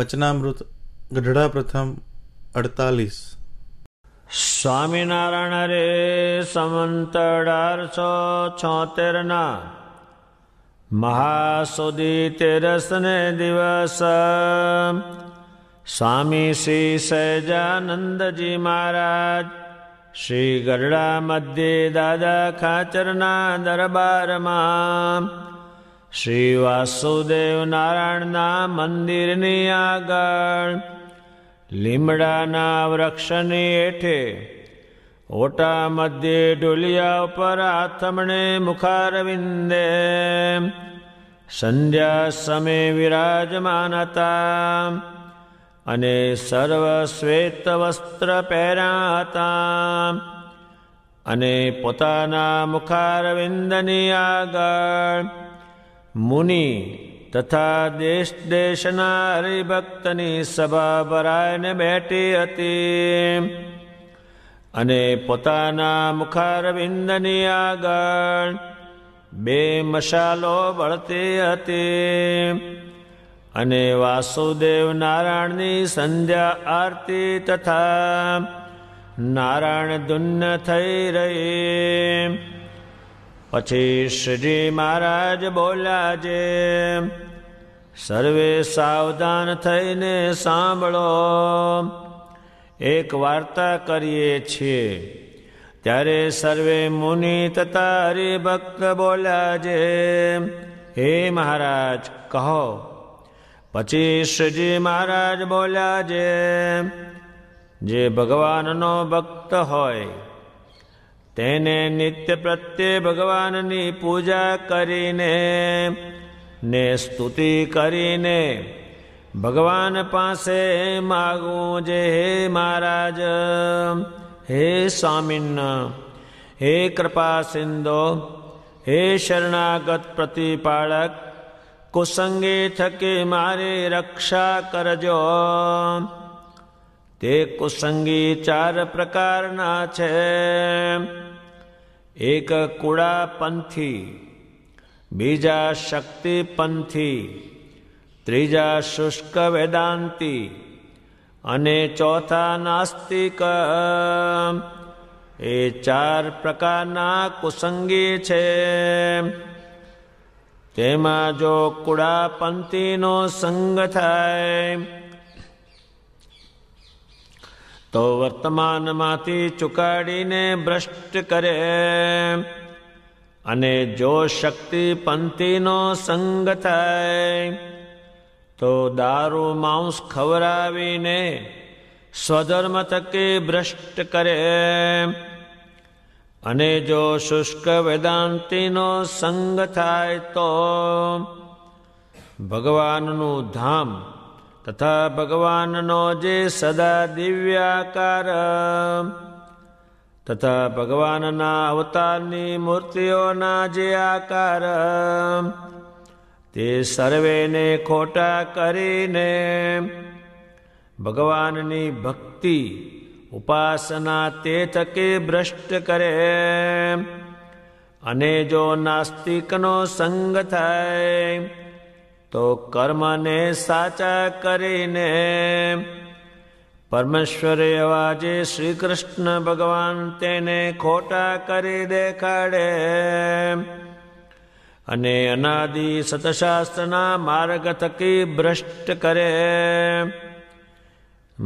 વચનામૃત ગઢડા પ્રથમ અડતાલીસ સ્વામિનારાયણ રે સમંત અઢારસો છોતેરના મહાસુદી તેરસને દિવસ સ્વામી શ્રી સહજાનંદજી મહારાજ શ્રી ગઢડા મધ્યે દાદા ખાચરના દરબારમાં શ્રી વાસુદેવ નારાયણના મંદિરની આગળ લીમડાના વૃક્ષની હેઠે ઓટા મધ્ય ઢોલિયા ઉપર આથમણે મુખારવિંદે સંધ્યા સમય વિરાજમાન હતા અને સર્વ શ્વેત વસ્ત્ર પહેર્યા હતા અને પોતાના મુખારવિંદની આગળ મુનિ તથા દેશ દેશના હરિભક્તની સભા ભરાઈને બેઠી હતી અને પોતાના મુખારવિંદની આગળ બે મશાલો બળતી હતી અને વાસુદેવ નારાયણની સંધ્યા આરતી તથા નારાયણ ધૂન થઈ રહી પછી શ્રીજી મહારાજ બોલ્યા છે સર્વે સાવધાન થઈને સાંભળો એક વાર્તા કરીએ છીએ ત્યારે સર્વે મુનિ તથા હરિભક્ત બોલ્યા છે હે મહારાજ કહો પછી શ્રીજી મહારાજ બોલ્યા છે જે ભગવાનનો ભક્ત હોય तेने नित्य प्रत्ये भगवान नी पूजा करीने ने स्तुति करीने भगवान पासे मागू जे हे महाराज हे स्वामीन हे कृपा सिंधो हे शरणागत प्रतिपालक कुसंगे थके मारे रक्षा करजो તે કુસંગી ચાર પ્રકારના છે એક કુળાપંથી બીજા શક્તિપંથી ત્રીજા શુષ્ક વેદાંતિ અને ચોથા નાસ્તિક એ ચાર પ્રકારના કુસંગી છે તેમાં જો કુળાપંથીનો સંગ થાય તો વર્તમાનમાંથી ચુકાડીને ભ્રષ્ટ કરે અને જો શક્તિ પંથીનો સંગ થાય તો દારૂ માંસ ખવરાવીને સ્વધર્મ તકે ભ્રષ્ટ કરે અને જો શુષ્ક વેદાંતિનો સંગ થાય તો ભગવાનનું ધામ તથા ભગવાનનો જે સદા દિવ્યાકાર તથા ભગવાનના અવતારની મૂર્તિઓના જે આકાર તે સર્વેને ખોટા કરીને ભગવાનની ભક્તિ ઉપાસના તે તકે ભ્રષ્ટ કરે અને જો નાસ્તિકનો સંગ થાય તો કર્મને સાચા કરીને પરમેશ્વરે એવા જે શ્રી કૃષ્ણ ભગવાન તેને ખોટા કરી દેખાડે અને અનાદિ સતશાસ્ત્રના માર્ગ થકી ભ્રષ્ટ કરે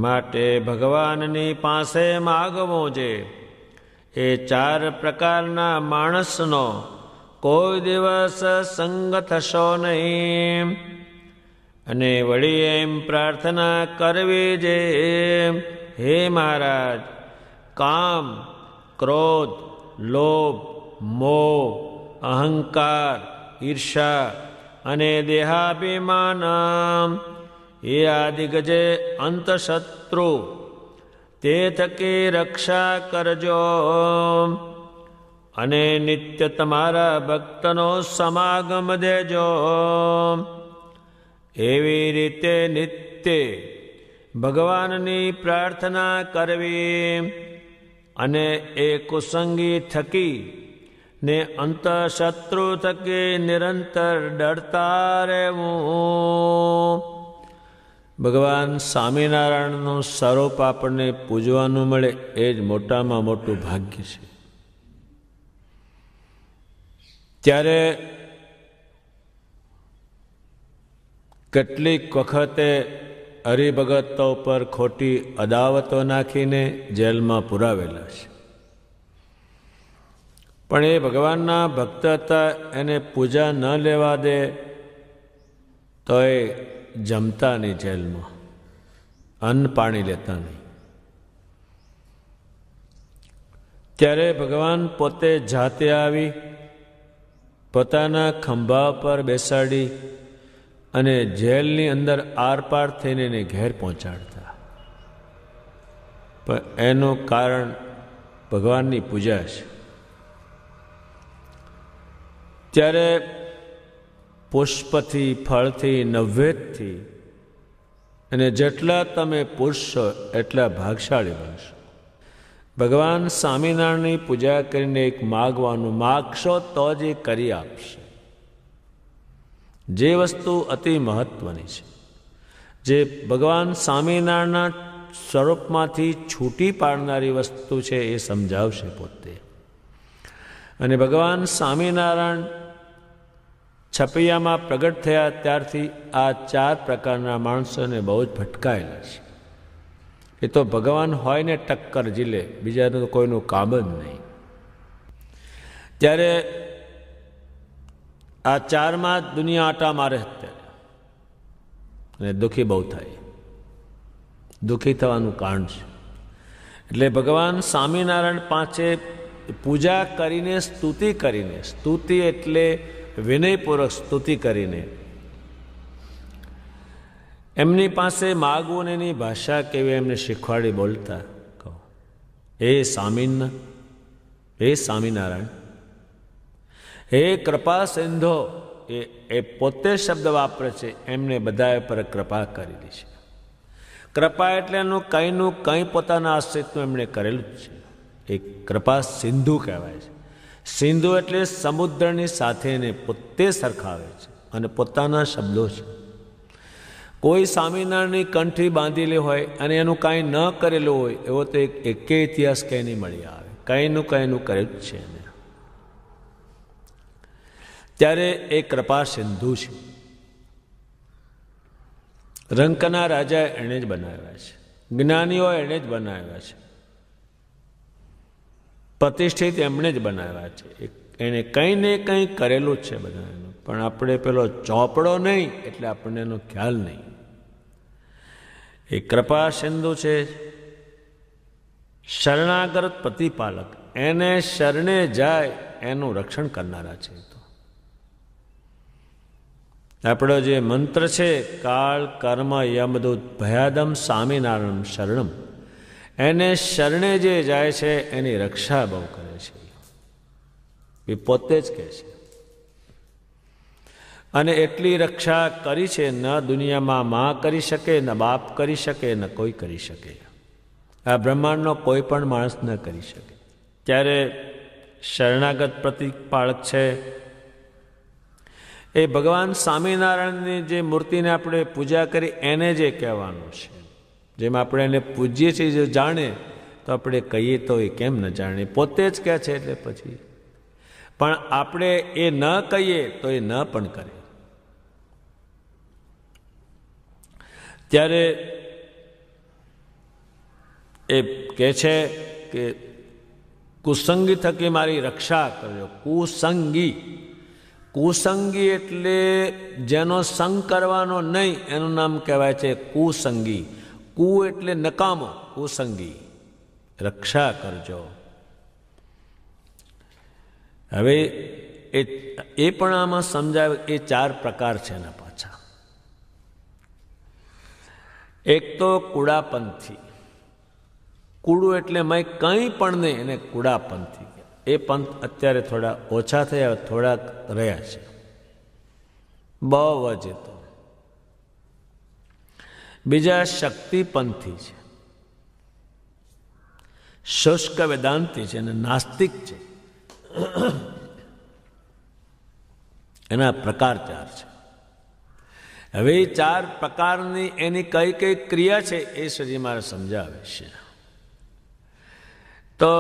માટે ભગવાનની પાસે માગવો જે એ ચાર પ્રકારના માણસનો કોઈ દિવસ સંગ થશો નહીં અને વળી એમ પ્રાર્થના કરવી જે હે મહારાજ કામ ક્રોધ લોભ મોહ અહંકાર ઈર્ષા અને દેહાભિમાન એ આદિગજે અંતશત્રુ તે થકી રક્ષા કરજો અને નિત્ય તમારા ભક્તનો સમાગમ દેજો એવી રીતે નિત્ય ભગવાનની પ્રાર્થના કરવી અને એ કુસંગી થકી ને અંતઃશત્રુ થકી નિરંતર ડરતા રહેવું ભગવાન સ્વામિનારાયણનું સ્વરૂપ આપણને પૂજવાનું મળે એ જ મોટામાં મોટું ભાગ્ય છે ત્યારે કેટલીક વખતે હરિભગતો પર ખોટી અદાવતો નાખીને જેલમાં પુરાવેલા છે પણ એ ભગવાનના ભક્ત હતા એને પૂજા ન લેવા દે તો એ જમતા નહીં જેલમાં અન્ન પાણી લેતા નહીં ત્યારે ભગવાન પોતે જાતે આવી પોતાના ખંભા પર બેસાડી અને જેલની અંદર આરપાર થઈને એને ઘેર પહોંચાડતા પણ એનું કારણ ભગવાનની પૂજા છે ત્યારે પુષ્પથી ફળથી નવવેદથી અને જેટલા તમે પુરુષો એટલા ભાગશાળી બનશો ભગવાન સ્વામિનારાયણની પૂજા કરીને એક માગવાનું માગશો તો જ એ કરી આપશે જે વસ્તુ અતિ મહત્વની છે જે ભગવાન સ્વામિનારાયણના સ્વરૂપમાંથી છૂટી પાડનારી વસ્તુ છે એ સમજાવશે પોતે અને ભગવાન સ્વામિનારાયણ છપૈયામાં પ્રગટ થયા ત્યારથી આ ચાર પ્રકારના માણસોને બહુ જ ભટકાયેલા છે એ તો ભગવાન હોય ને ટક્કર જીલે બીજાનું કોઈનું કામ જ નહીં ત્યારે આ ચારમાં દુનિયા આટા મારે અને દુઃખી બહુ થાય દુઃખી થવાનું કારણ છે એટલે ભગવાન સ્વામિનારાયણ પાંચે પૂજા કરીને સ્તુતિ કરીને સ્તુતિ એટલે વિનયપૂર્વક સ્તુતિ કરીને એમની પાસે માગવું ને એની ભાષા કેવી એમને શીખવાડી બોલતા કહો હે સ્વામીન હે સ્વામિનારાયણ હે કૃપા સિંધો એ એ પોતે શબ્દ વાપરે છે એમને બધા પર કૃપા કરેલી છે કૃપા એટલે એનું કંઈનું કંઈ પોતાના અસ્તિત્વ એમણે કરેલું જ છે એ કૃપા સિંધુ કહેવાય છે સિંધુ એટલે સમુદ્રની સાથે એને પોતે સરખાવે છે અને પોતાના શબ્દો છે કોઈ સ્વામિનારાયણની કંઠી બાંધેલી હોય અને એનું કાંઈ ન કરેલું હોય એવો તો એક એકે ઇતિહાસ ક્યાંય નહીં મળી આવે કંઈનું કંઈનું કર્યું જ છે એને ત્યારે એ કૃપા સિંધુ છે રંકના રાજા એણે જ બનાવ્યા છે જ્ઞાનીઓ એણે જ બનાવ્યા છે પ્રતિષ્ઠિત એમણે જ બનાવ્યા છે એણે કંઈ ને કંઈ કરેલું જ છે બધા પણ આપણે પેલો ચોપડો નહીં એટલે આપણને એનો ખ્યાલ નહીં એ કૃપા સિંધુ છે શરણાગત પ્રતિપાલક એને શરણે જાય એનું રક્ષણ કરનારા છે તો આપણો જે મંત્ર છે કાળ કર્મ યમદૂત ભયાદમ સ્વામિનારાયણ શરણમ એને શરણે જે જાય છે એની રક્ષા બહુ કરે છે એ પોતે જ કહે છે અને એટલી રક્ષા કરી છે ન દુનિયામાં માં કરી શકે ન બાપ કરી શકે ન કોઈ કરી શકે આ બ્રહ્માંડનો કોઈ પણ માણસ ન કરી શકે ત્યારે શરણાગત પ્રતિક પ્રતિપાળક છે એ ભગવાન સ્વામિનારાયણની જે મૂર્તિને આપણે પૂજા કરી એને જે કહેવાનું છે જેમ આપણે એને પૂજીએ છીએ જો જાણે તો આપણે કહીએ તો એ કેમ ન જાણે પોતે જ કહે છે એટલે પછી પણ આપણે એ ન કહીએ તો એ ન પણ કરે ત્યારે એ કહે છે કે કુસંગી થકી મારી રક્ષા કરજો કુસંગી કુસંગી એટલે જેનો સંગ કરવાનો નહીં એનું નામ કહેવાય છે કુસંગી કુ એટલે નકામો કુસંગી રક્ષા કરજો હવે એ એ પણ આમાં સમજાવે એ ચાર પ્રકાર છે એના પણ એક તો કુડાપંથી કુડું એટલે મેં કંઈ પણ નહીં એને કુડાપંથી એ પંથ અત્યારે થોડા ઓછા થયા થોડાક રહ્યા છે બહુ જ તો બીજા શક્તિપંથી છે શુષ્ક વેદાંતિ છે અને નાસ્તિક છે એના પ્રકાર ચાર છે હવે ચાર પ્રકારની એની કઈ કઈ ક્રિયા છે એ સુધી મારે સમજાવે છે તો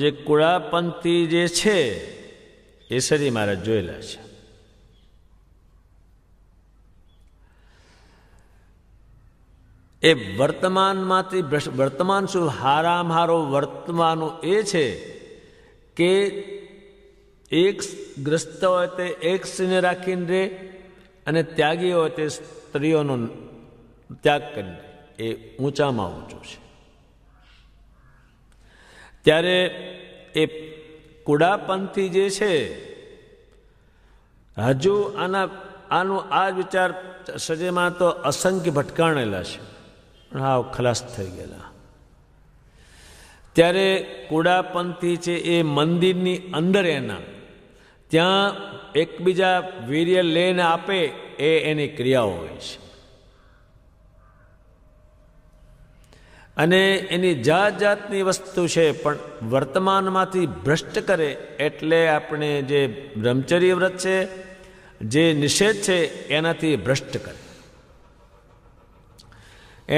જે કુળાપંથી જે છે એ સુધી મારે જોયેલા છે એ વર્તમાનમાંથી વર્તમાન શું હારામ હારો વર્તમાનો એ છે કે એક ગ્રસ્ત હોય તે એક સ્ત્રીને રાખીને રે અને ત્યાગીઓ તે સ્ત્રીઓનો ત્યાગ કરી એ ઊંચામાં ઊંચો છે ત્યારે એ કુડાપંથી જે છે હજુ આના આનો આ વિચાર સજેમાં તો અસંખ્ય ભટકાણેલા છે પણ હા ખલાસ થઈ ગયેલા ત્યારે કુડાપંથી છે એ મંદિરની અંદર એના ત્યાં એકબીજા વીર્ય લઈને આપે એ એની ક્રિયાઓ હોય છે અને એની જાત જાતની વસ્તુ છે પણ વર્તમાનમાંથી ભ્રષ્ટ કરે એટલે આપણે જે બ્રહ્મચર્ય વ્રત છે જે નિષેધ છે એનાથી ભ્રષ્ટ કરે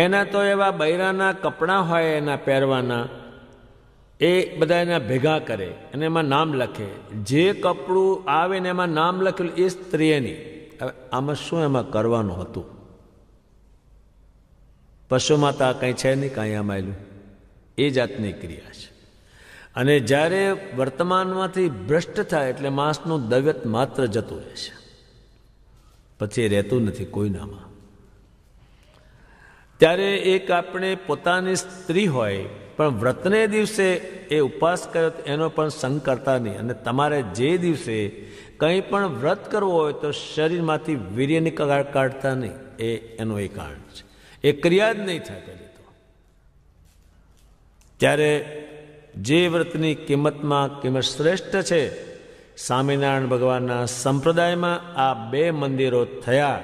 એના તો એવા બૈરાના કપડાં હોય એના પહેરવાના એ બધા એને ભેગા કરે અને એમાં નામ લખે જે કપડું આવે ને એમાં નામ લખેલું એ સ્ત્રીની હવે આમાં શું એમાં કરવાનું હતું પશુમાતા કંઈ છે નહીં કાંઈ આમાં આવેલું એ જાતની ક્રિયા છે અને જ્યારે વર્તમાનમાંથી ભ્રષ્ટ થાય એટલે માંસનું દવ્યત માત્ર જતું રહે છે પછી રહેતું નથી કોઈનામાં ત્યારે એક આપણે પોતાની સ્ત્રી હોય પણ વ્રતને દિવસે એ ઉપવાસ કર્યો એનો પણ સંગ કરતા નહીં અને તમારે જે દિવસે કંઈ પણ વ્રત કરવો હોય તો શરીરમાંથી વીર્યની કગાર કાઢતા નહીં એ એનું એ કારણ છે એ ક્રિયા જ નહીં થાય પહેલી તો ત્યારે જે વ્રતની કિંમતમાં કિંમત શ્રેષ્ઠ છે સ્વામિનારાયણ ભગવાનના સંપ્રદાયમાં આ બે મંદિરો થયા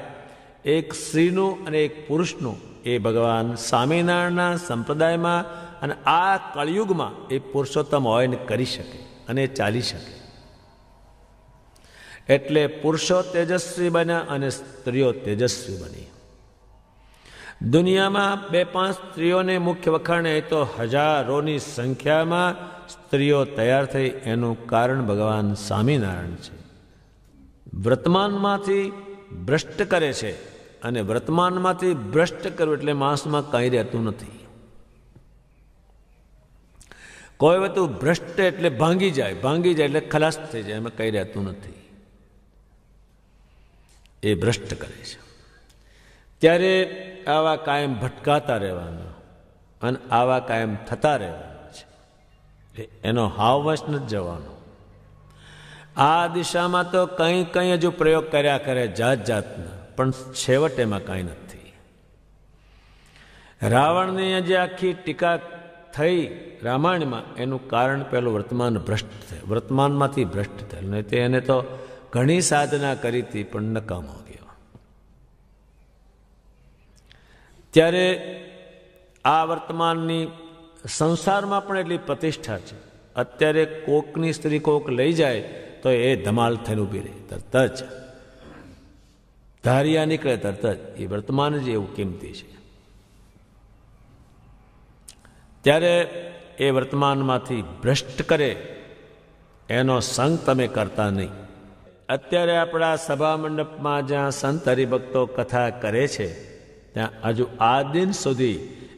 એક સ્ત્રીનું અને એક પુરુષનું એ ભગવાન સ્વામિનારાયણના સંપ્રદાયમાં અને આ કળિયુગમાં એ પુરુષોત્તમ હોય ને કરી શકે અને ચાલી શકે એટલે પુરુષો તેજસ્વી બન્યા અને સ્ત્રીઓ તેજસ્વી બની દુનિયામાં બે પાંચ સ્ત્રીઓને મુખ્ય વખાણે તો હજારોની સંખ્યામાં સ્ત્રીઓ તૈયાર થઈ એનું કારણ ભગવાન સ્વામિનારાયણ છે વર્તમાનમાંથી ભ્રષ્ટ કરે છે અને વર્તમાનમાંથી ભ્રષ્ટ કરવું એટલે માણસમાં કંઈ રહેતું નથી કોઈ વસ્તુ ભ્રષ્ટ એટલે ભાંગી જાય ભાંગી જાય એટલે ખલાસ થઈ જાય એમાં કંઈ રહેતું નથી એ ભ્રષ્ટ કરે છે ત્યારે આવા કાયમ ભટકાતા રહેવાનું અને આવા કાયમ થતા રહેવાનું છે એનો હાવવશ નથી જવાનો આ દિશામાં તો કંઈ કંઈ હજુ પ્રયોગ કર્યા કરે જાત જાતના પણ છેવટ એમાં કાંઈ નથી રાવણની જે આખી ટીકા થઈ રામાયણમાં એનું કારણ પહેલું વર્તમાન ભ્રષ્ટ થયું વર્તમાનમાંથી ભ્રષ્ટ થયું નહીં તે એને તો ઘણી સાધના કરી હતી પણ નકામો ગયો ત્યારે આ વર્તમાનની સંસારમાં પણ એટલી પ્રતિષ્ઠા છે અત્યારે કોકની સ્ત્રી કોક લઈ જાય તો એ ધમાલ થઈને ઊભી રહી તરત જ ધારિયા નીકળે તરત જ એ વર્તમાન જ એવું કિંમતી છે ત્યારે એ વર્તમાનમાંથી ભ્રષ્ટ કરે એનો સંગ તમે કરતા નહીં અત્યારે આપણા સભા મંડપમાં જ્યાં સંત હરિભક્તો કથા કરે છે ત્યાં હજુ આ દિન સુધી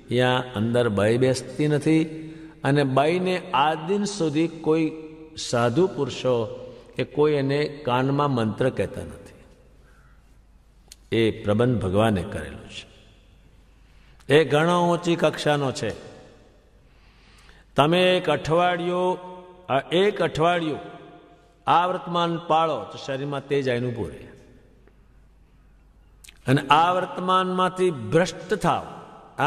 ત્યાં અંદર બાઈ બેસતી નથી અને બાઈને આ દિન સુધી કોઈ સાધુ પુરુષો કે કોઈ એને કાનમાં મંત્ર કહેતા નથી એ પ્રબંધ ભગવાને કરેલું છે એ ઘણો ઊંચી કક્ષાનો છે તમે એક અઠવાડિયો એક અઠવાડિયું આ વર્તમાન પાળો તો શરીરમાં તેજ આયનું પૂરે અને આ વર્તમાનમાંથી ભ્રષ્ટ થાવ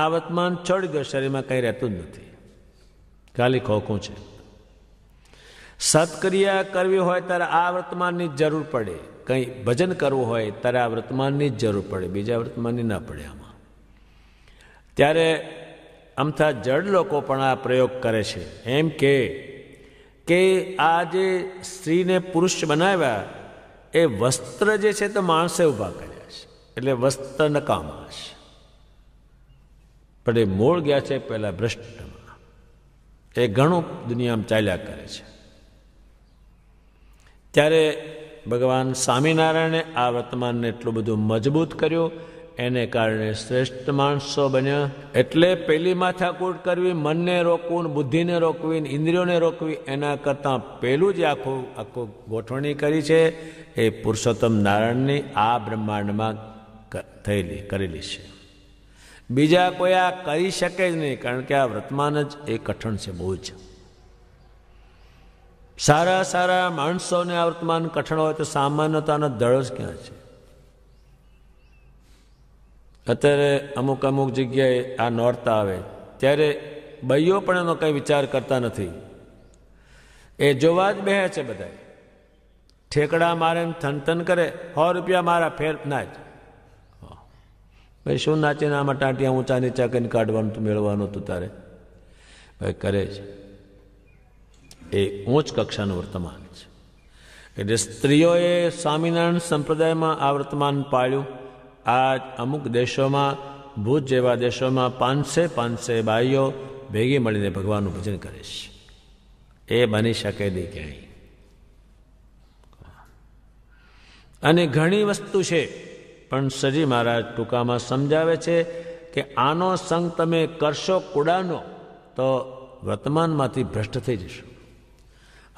આ વર્તમાન ચડી ગયો શરીરમાં કંઈ રહેતું જ નથી ખાલી ખોખું છે સત્ક્રિયા કરવી હોય ત્યારે આ વર્તમાનની જરૂર પડે કંઈ ભજન કરવું હોય ત્યારે આ વર્તમાનની જ જરૂર પડે બીજા વર્તમાનની ના પડે આમાં ત્યારે અમથા જડ લોકો પણ આ પ્રયોગ કરે છે એમ કે કે આ જે સ્ત્રીને પુરુષ બનાવ્યા એ વસ્ત્ર જે છે તો માણસે ઊભા કર્યા છે એટલે વસ્ત્ર નકામા છે પણ એ મૂળ ગયા છે પહેલાં ભ્રષ્ટમાં એ ઘણું દુનિયામાં ચાલ્યા કરે છે ત્યારે ભગવાન સ્વામિનારાયણે આ વર્તમાનને એટલું બધું મજબૂત કર્યું એને કારણે શ્રેષ્ઠ માણસો બન્યા એટલે પેલી માથાકૂટ કરવી મનને રોકવું બુદ્ધિને રોકવી ઇન્દ્રિયોને રોકવી એના કરતાં પહેલું જ આખું આખું ગોઠવણી કરી છે એ પુરુષોત્તમ નારાયણની આ બ્રહ્માંડમાં થયેલી કરેલી છે બીજા કોઈ આ કરી શકે જ નહીં કારણ કે આ વર્તમાન જ એ કઠણ છે બહુ જ સારા સારા માણસોને આ વર્તમાન કઠણ હોય તો સામાન્યતાનો દળ જ ક્યાં છે અત્યારે અમુક અમુક જગ્યાએ આ નોરતા આવે ત્યારે બૈયો પણ એનો કંઈ વિચાર કરતા નથી એ જોવા જ બેહે છે બધા ઠેકડા મારે થનથન કરે સો રૂપિયા મારા ફેર નાચ ભાઈ શું નાચીને આમાં ટાંટિયા ઊંચા નીચા કરીને કાઢવાનું તું મેળવવાનું હતું તારે ભાઈ કરે છે એ ઊંચ કક્ષાનું વર્તમાન છે એટલે સ્ત્રીઓએ સ્વામિનારાયણ સંપ્રદાયમાં આ વર્તમાન પાળ્યું આ અમુક દેશોમાં ભૂત જેવા દેશોમાં પાંચસે પાંચસે બાઈઓ ભેગી મળીને ભગવાનનું ભજન કરે છે એ બની શકે નહીં ક્યાંય અને ઘણી વસ્તુ છે પણ સજી મહારાજ ટૂંકામાં સમજાવે છે કે આનો સંગ તમે કરશો કુડાનો તો વર્તમાનમાંથી ભ્રષ્ટ થઈ જશો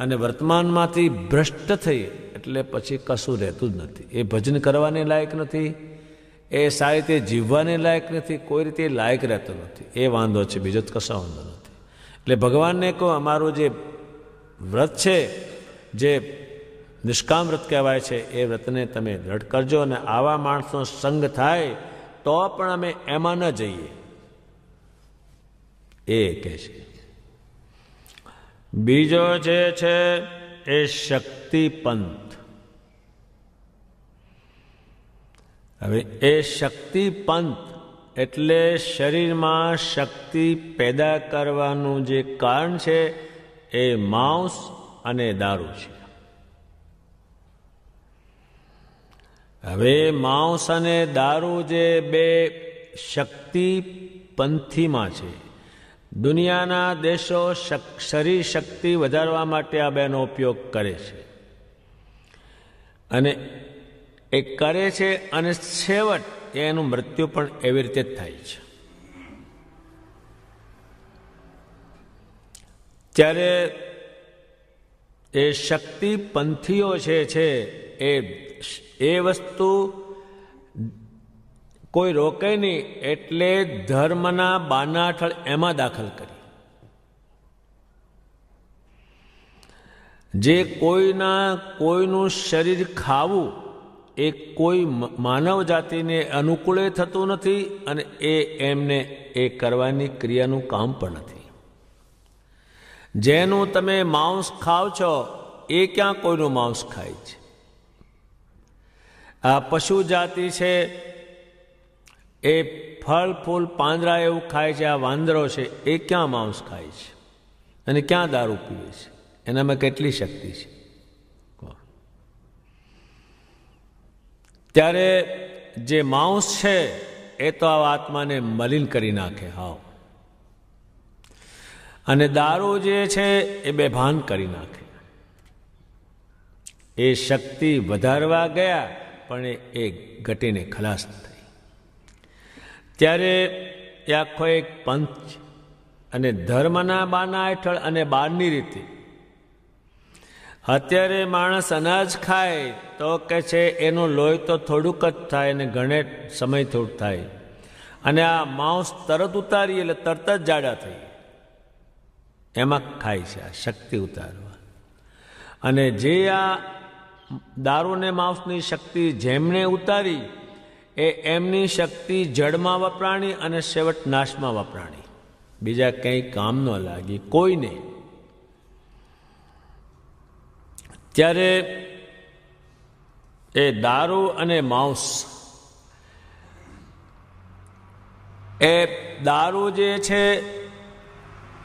અને વર્તમાનમાંથી ભ્રષ્ટ થઈ એટલે પછી કશું રહેતું જ નથી એ ભજન કરવાને લાયક નથી એ સારી રીતે જીવવાને લાયક નથી કોઈ રીતે લાયક રહેતો નથી એ વાંધો છે બીજો કશો વાંધો નથી એટલે ભગવાનને કહો અમારું જે વ્રત છે જે નિષ્કામ વ્રત કહેવાય છે એ વ્રતને તમે દ્રઢ કરજો અને આવા માણસનો સંગ થાય તો પણ અમે એમાં ન જઈએ એ કહે છે બીજો જે છે એ શક્તિપંથ હવે એ શક્તિ પંથ એટલે શરીરમાં શક્તિ પેદા કરવાનું જે કારણ છે એ માંસ અને દારૂ છે હવે માંસ અને દારૂ જે બે શક્તિ પંથીમાં છે દુનિયાના દેશો શરીર શક્તિ વધારવા માટે આ બેનો ઉપયોગ કરે છે અને એ કરે છે અને છેવટ એનું મૃત્યુ પણ એવી રીતે જ થાય છે ત્યારે એ શક્તિ પંથીઓ છે એ એ વસ્તુ કોઈ રોકે નહીં એટલે ધર્મના બાના હેઠળ એમાં દાખલ કરી જે કોઈના કોઈનું શરીર ખાવું એ કોઈ માનવ જાતિને અનુકૂળે થતું નથી અને એ એમને એ કરવાની ક્રિયાનું કામ પણ નથી જેનું તમે માંસ ખાવ છો એ ક્યાં કોઈનું માંસ ખાય છે આ પશુ જાતિ છે એ ફળ ફૂલ પાંદરા એવું ખાય છે આ વાંદરો છે એ ક્યાં માંસ ખાય છે અને ક્યાં દારૂ પીવે છે એનામાં કેટલી શક્તિ છે ત્યારે જે માંસ છે એ તો આ આત્માને મલિન કરી નાખે હાવ અને દારૂ જે છે એ બેભાન કરી નાખે એ શક્તિ વધારવા ગયા પણ એ ઘટીને ખલાસ થઈ ત્યારે એ આખો એક પંચ અને ધર્મના બાના હેઠળ અને બારની રીતે અત્યારે માણસ અનાજ ખાય તો કે છે એનું લોહી તો થોડુંક જ થાય અને ઘણે સમય થોડું થાય અને આ માંસ તરત ઉતારી એટલે તરત જ જાડા થઈ એમાં ખાય છે આ શક્તિ ઉતારવા અને જે આ દારૂને માઉસની શક્તિ જેમણે ઉતારી એ એમની શક્તિ જળમાં વપરાણી અને છેવટ નાશમાં વપરાણી બીજા કંઈ કામ ન લાગી કોઈ નહીં ત્યારે એ દારૂ અને માંસ એ દારૂ જે છે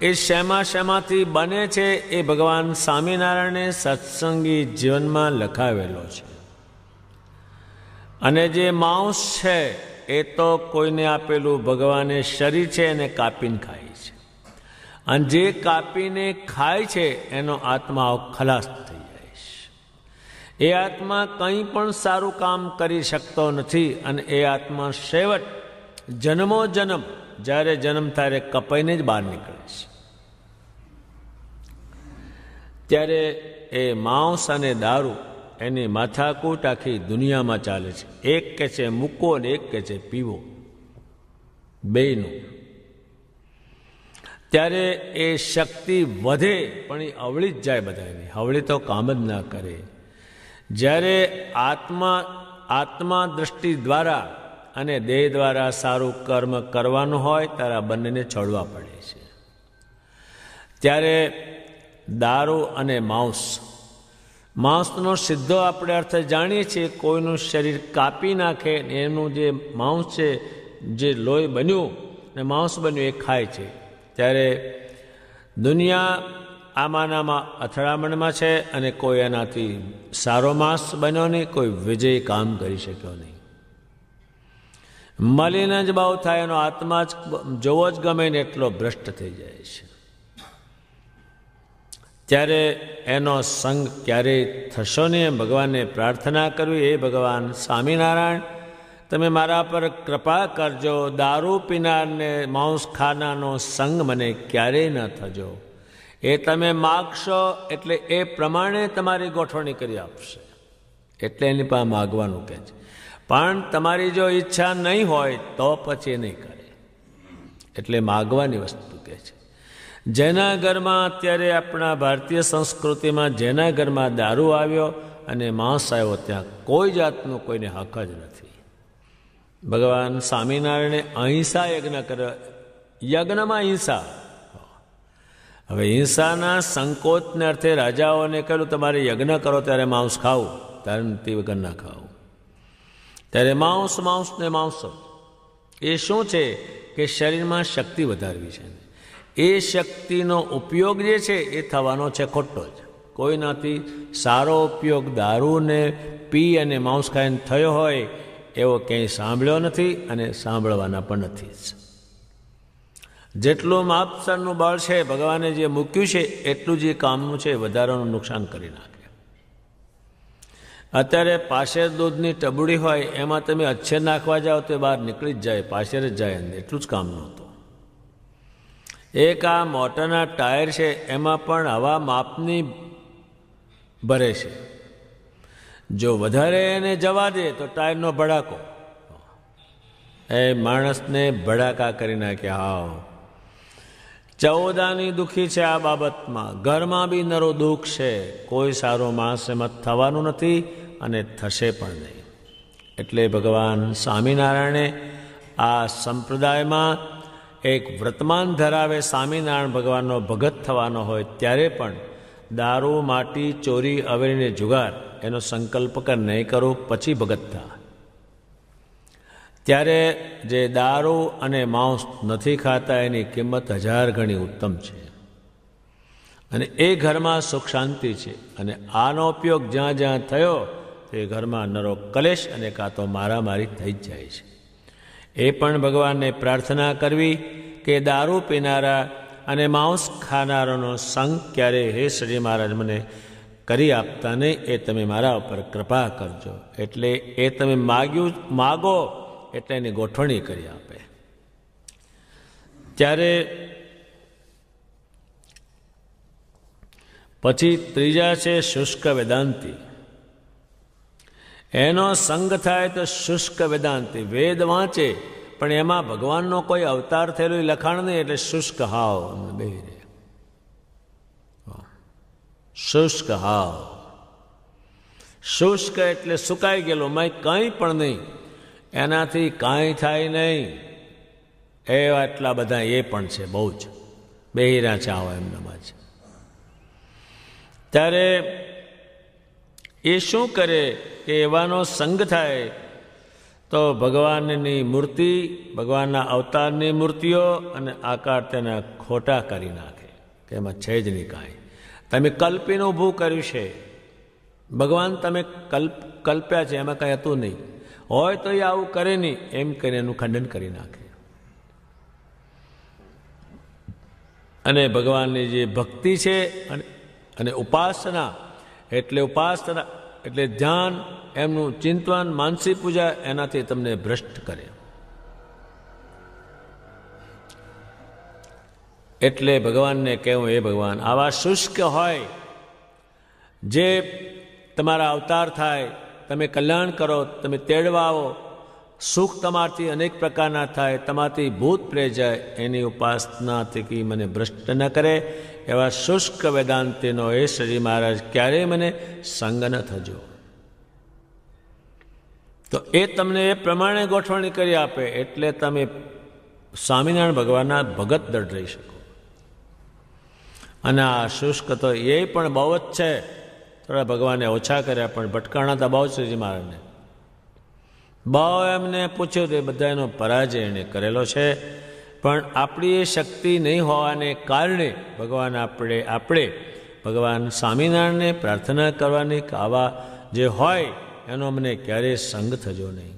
એ શેમાં શેમાંથી બને છે એ ભગવાન સ્વામિનારાયણે સત્સંગી જીવનમાં લખાવેલો છે અને જે માંસ છે એ તો કોઈને આપેલું ભગવાને શરીર છે એને કાપીને ખાય છે અને જે કાપીને ખાય છે એનો આત્મા ખલાસ એ આત્મા કંઈ પણ સારું કામ કરી શકતો નથી અને એ આત્મા શેવટ જન્મો જન્મ જ્યારે જન્મ ત્યારે કપાઈને જ બહાર નીકળે છે ત્યારે એ માંસ અને દારૂ એની માથાકૂટ આખી દુનિયામાં ચાલે છે એક કે છે મૂકો અને એક કે છે પીવો બેયનું ત્યારે એ શક્તિ વધે પણ એ અવળી જ જાય બધાની હવળી તો કામ જ ના કરે જ્યારે આત્મા આત્મા દ્રષ્ટિ દ્વારા અને દેહ દ્વારા સારું કર્મ કરવાનું હોય ત્યારે આ બંનેને છોડવા પડે છે ત્યારે દારૂ અને માંસ માંસનો સીધો આપણે અર્થ જાણીએ છીએ કોઈનું શરીર કાપી નાખે એનું જે માંસ છે જે લોહી બન્યું ને માંસ બન્યું એ ખાય છે ત્યારે દુનિયા આમાનામાં અથડામણમાં છે અને કોઈ એનાથી સારો માસ બન્યો નહીં કોઈ વિજય કામ કરી શક્યો નહીં મળીને જ બહુ થાય એનો આત્મા જ જોવો જ ગમે ને એટલો ભ્રષ્ટ થઈ જાય છે ત્યારે એનો સંગ ક્યારેય થશો નહીં એમ ભગવાનને પ્રાર્થના કરવી એ ભગવાન સ્વામિનારાયણ તમે મારા પર કૃપા કરજો દારૂ પીનારને માંસ ખાનાનો સંગ મને ક્યારેય ન થજો એ તમે માગશો એટલે એ પ્રમાણે તમારી ગોઠવણી કરી આપશે એટલે એની પાસે માગવાનું કહે છે પણ તમારી જો ઈચ્છા નહીં હોય તો પછી એ નહીં કરે એટલે માગવાની વસ્તુ કહે છે જેના ઘરમાં અત્યારે આપણા ભારતીય સંસ્કૃતિમાં જેના ઘરમાં દારૂ આવ્યો અને માંસ આવ્યો ત્યાં કોઈ જાતનો કોઈને હક જ નથી ભગવાન સ્વામિનારાયણે અહિંસા યજ્ઞ કર્યો યજ્ઞમાં અહિંસા હવે હિંસાના સંકોચને અર્થે રાજાઓને કહેલું તમારે યજ્ઞ કરો ત્યારે માંસ ખાઓ ત્યારે તે વગર ના ખાઓ ત્યારે માંસ માંસ ને માંસ એ શું છે કે શરીરમાં શક્તિ વધારવી છે એ શક્તિનો ઉપયોગ જે છે એ થવાનો છે ખોટો જ કોઈનાથી સારો ઉપયોગ દારૂને પી અને માંસ ખાઈને થયો હોય એવો ક્યાંય સાંભળ્યો નથી અને સાંભળવાના પણ નથી જ જેટલું માપસરનું બળ છે ભગવાને જે મૂક્યું છે એટલું જે કામનું છે વધારાનું નુકસાન કરી નાખે અત્યારે પાશેર દૂધની ટબુડી હોય એમાં તમે અચ્છેર નાખવા જાઓ તો બહાર નીકળી જ જાય પાશેર જ જાય અંદર એટલું જ કામનું હતું એક આ મોટરના ટાયર છે એમાં પણ હવા માપની ભરે છે જો વધારે એને જવા દે તો ટાયરનો ભડાકો એ માણસને ભડાકા કરી નાખ્યા હા ચૌદાની દુઃખી છે આ બાબતમાં ઘરમાં બી નરો દુઃખ છે કોઈ સારો માસ એમાં થવાનું નથી અને થશે પણ નહીં એટલે ભગવાન સ્વામિનારાયણે આ સંપ્રદાયમાં એક વ્રતમાન ધરાવે સ્વામિનારાયણ ભગવાનનો ભગત થવાનો હોય ત્યારે પણ દારૂ માટી ચોરી અવેરીને જુગાર એનો સંકલ્પ કર નહીં કરો પછી ભગત થા ત્યારે જે દારૂ અને માંસ નથી ખાતા એની કિંમત હજાર ગણી ઉત્તમ છે અને એ ઘરમાં સુખ શાંતિ છે અને આનો ઉપયોગ જ્યાં જ્યાં થયો તે ઘરમાં નરો કલેશ અને કાં તો મારામારી થઈ જ જાય છે એ પણ ભગવાનને પ્રાર્થના કરવી કે દારૂ પીનારા અને માંસ ખાનારાનો સંગ ક્યારે હે શ્રી મહારાજ મને કરી આપતા નહીં એ તમે મારા ઉપર કૃપા કરજો એટલે એ તમે માગ્યું માગો એટલે એની ગોઠવણી કરી આપે ત્યારે પછી ત્રીજા છે શુષ્ક વેદાંતિ એનો સંગ થાય તો શુષ્ક વેદાંતિ વેદ વાંચે પણ એમાં ભગવાનનો કોઈ અવતાર થયેલું લખાણ નહીં એટલે શુષ્ક હાવ બે શુષ્ક હાવ શુષ્ક એટલે સુકાઈ ગયેલો મેં કંઈ પણ નહીં એનાથી કાંઈ થાય નહીં એવા એટલા બધા એ પણ છે બહુ જ બેહીરા ચાવ એમનામાં છે ત્યારે એ શું કરે કે એવાનો સંગ થાય તો ભગવાનની મૂર્તિ ભગવાનના અવતારની મૂર્તિઓ અને આકાર તેને ખોટા કરી નાખે કે એમાં છે જ નહીં કાંઈ તમે કલ્પીને ઊભું કર્યું છે ભગવાન તમે કલ્પ કલ્પ્યા છે એમાં કંઈ હતું નહીં હોય તો એ આવું કરે નહીં એમ કરીને એનું ખંડન કરી નાખે અને ભગવાનની જે ભક્તિ છે અને અને ઉપાસના એટલે ઉપાસના એટલે ધ્યાન એમનું ચિંતવન માનસિક પૂજા એનાથી તમને ભ્રષ્ટ કરે એટલે ભગવાનને કહેવું એ ભગવાન આવા શુષ્ક હોય જે તમારા અવતાર થાય તમે કલ્યાણ કરો તમે તેડવા આવો સુખ તમારથી અનેક પ્રકારના થાય તમારથી ભૂત પ્રે જાય એની ઉપાસના થકી મને ભ્રષ્ટ ન કરે એવા શુષ્ક વેદાંતિનો એ શ્રી મહારાજ ક્યારેય મને સંગ ન થજો તો એ તમને એ પ્રમાણે ગોઠવણી કરી આપે એટલે તમે સ્વામિનારાયણ ભગવાનના ભગત દળ રહી શકો અને આ શુષ્ક તો એ પણ બહુ જ છે થોડા ભગવાને ઓછા કર્યા પણ ભટકાણા દબાવ શ્રીજી મહારાજને બહુ એમને પૂછ્યું તો એ બધા એનો પરાજય એણે કરેલો છે પણ આપણી એ શક્તિ નહીં હોવાને કારણે ભગવાન આપણે આપણે ભગવાન સ્વામિનારાયણને પ્રાર્થના કરવાની કાવા જે હોય એનો અમને ક્યારેય સંગ થજો નહીં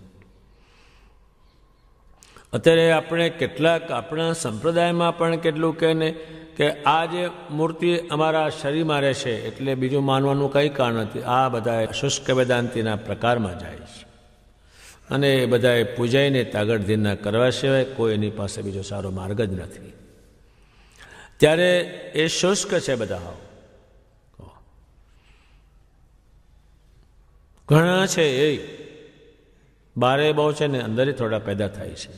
અત્યારે આપણે કેટલાક આપણા સંપ્રદાયમાં પણ કેટલું કહેને કે આ જે મૂર્તિ અમારા શરીરમાં રહેશે એટલે બીજું માનવાનું કંઈ કારણ નથી આ બધાએ શુષ્ક વેદાંતિના પ્રકારમાં જાય છે અને એ બધાએ પૂજાઈને તાગડધીરના કરવા સિવાય કોઈ એની પાસે બીજો સારો માર્ગ જ નથી ત્યારે એ શુષ્ક છે બધા ઘણા છે એ બારે બહુ છે ને અંદરે થોડા પેદા થાય છે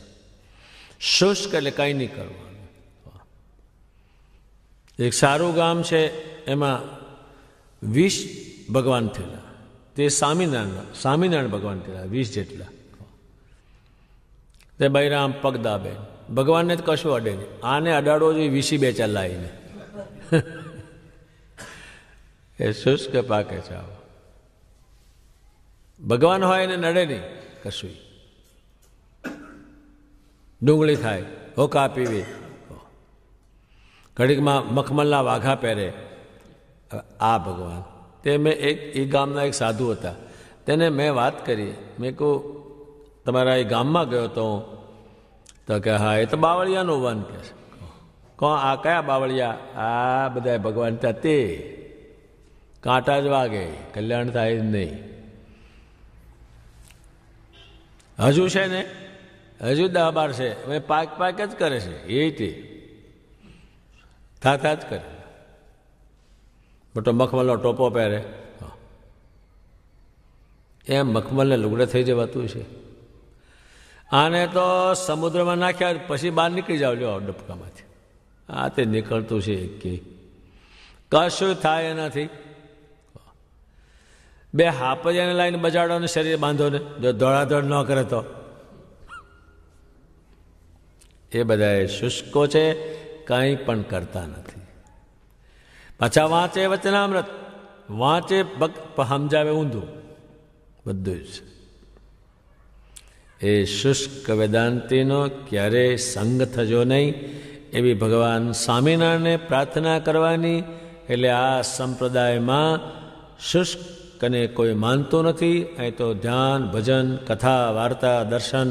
શુષ્ક એટલે કાંઈ નહીં કરવાનું એક સારું ગામ છે એમાં વીસ ભગવાન થયેલા તે સ્વામિનારાયણ સ્વામિનારાયણ ભગવાન થયેલા વીસ જેટલા તે બૈરામ પગદાબેન ભગવાનને જ કશું અડે નહીં આને અડાડવો જોઈએ વીસી બે ચલાવીને એ શુષ્ક પાકે છે આવો ભગવાન હોય એને નડે નહીં કશું ડુંગળી થાય હોકા પીવી ઘડીકમાં મખમલના વાઘા પહેરે આ ભગવાન તે મેં એક એ ગામના એક સાધુ હતા તેને મેં વાત કરી મેં કહું તમારા એ ગામમાં ગયો તો હું તો કે હા એ તો બાવળિયાનું વન કહે છે કોણ આ કયા બાવળિયા આ બધા ભગવાન ત્યાં તે કાંટા જ વાગે કલ્યાણ થાય જ નહીં હજુ છે ને હજુ દહ બાર છે પાક પાક જ કરે છે એ રીતે થાતા જ કરે મોટો મખમલનો ટોપો પહેરે એમ મખમલને લુગડે થઈ જવાતું છે આને તો સમુદ્રમાં નાખ્યા પછી બહાર નીકળી જાવ લ્યો ડબકામાંથી આ તે નીકળતું છે એક કશું થાય નથી બે હાપરિયાને લાઈને બજાડો ને શરીર બાંધો ને જો દોડાદોડ ન કરે તો એ બધા શુષ્કો છે કંઈ પણ કરતા નથી પાછા વાંચે વચનામૃત વાંચે ભક્ત સમજાવે ઊંધું બધું જ એ શુષ્ક વેદાંતિનો ક્યારેય સંગ થજો નહીં એવી ભગવાન સ્વામિનારાયણને પ્રાર્થના કરવાની એટલે આ સંપ્રદાયમાં શુષ્કને કોઈ માનતું નથી અહીં તો ધ્યાન ભજન કથા વાર્તા દર્શન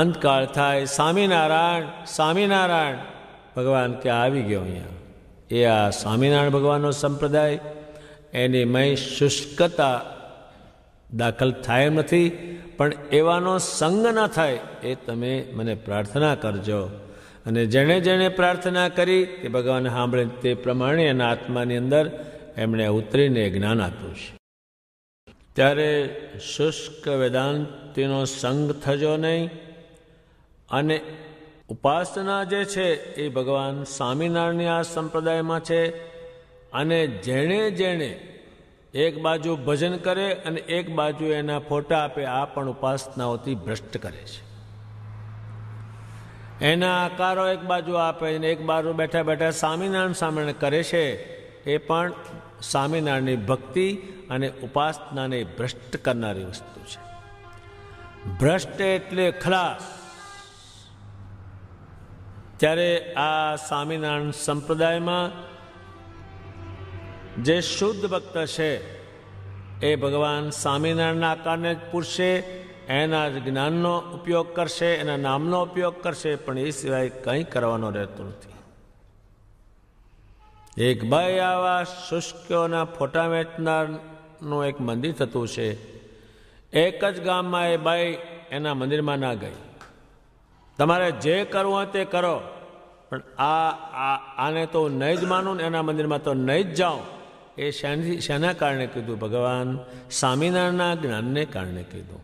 અંતકાળ થાય સ્વામિનારાયણ સ્વામિનારાયણ ભગવાન કે આવી ગયો અહીંયા એ આ સ્વામિનારાયણ ભગવાનનો સંપ્રદાય એની મય શુષ્કતા દાખલ થાય નથી પણ એવાનો સંગ ન થાય એ તમે મને પ્રાર્થના કરજો અને જેણે જેણે પ્રાર્થના કરી તે ભગવાન સાંભળે તે પ્રમાણે એના આત્માની અંદર એમણે ઉતરીને જ્ઞાન આપ્યું છે ત્યારે શુષ્ક વેદાંતિનો સંગ થજો નહીં અને ઉપાસના જે છે એ ભગવાન સ્વામિનારાયણની આ સંપ્રદાયમાં છે અને જેણે જેણે એક બાજુ ભજન કરે અને એક બાજુ એના ફોટા આપે આ પણ ઉપાસનાઓથી ભ્રષ્ટ કરે છે એના આકારો એક બાજુ આપે અને એક બાજુ બેઠા બેઠા સ્વામિનારાયણ સામાન્ય કરે છે એ પણ સ્વામિનારાયણની ભક્તિ અને ઉપાસનાને ભ્રષ્ટ કરનારી વસ્તુ છે ભ્રષ્ટ એટલે ખલાસ ત્યારે આ સ્વામિનારાયણ સંપ્રદાયમાં જે શુદ્ધ ભક્ત છે એ ભગવાન સ્વામિનારાયણના આકારને જ પૂરશે એના જ જ્ઞાનનો ઉપયોગ કરશે એના નામનો ઉપયોગ કરશે પણ એ સિવાય કંઈ કરવાનો રહેતો નથી એક ભાઈ આવા શુષ્કીઓના ફોટા વેચનારનું એક મંદિર થતું છે એક જ ગામમાં એ બાઈ એના મંદિરમાં ના ગઈ તમારે જે કરવું હોય તે કરો પણ આ આને તો નહીં જ માનું ને એના મંદિરમાં તો નહીં જ જાઉં એ શેની શેના કારણે કીધું ભગવાન સ્વામિનારાયણના જ્ઞાનને કારણે કીધું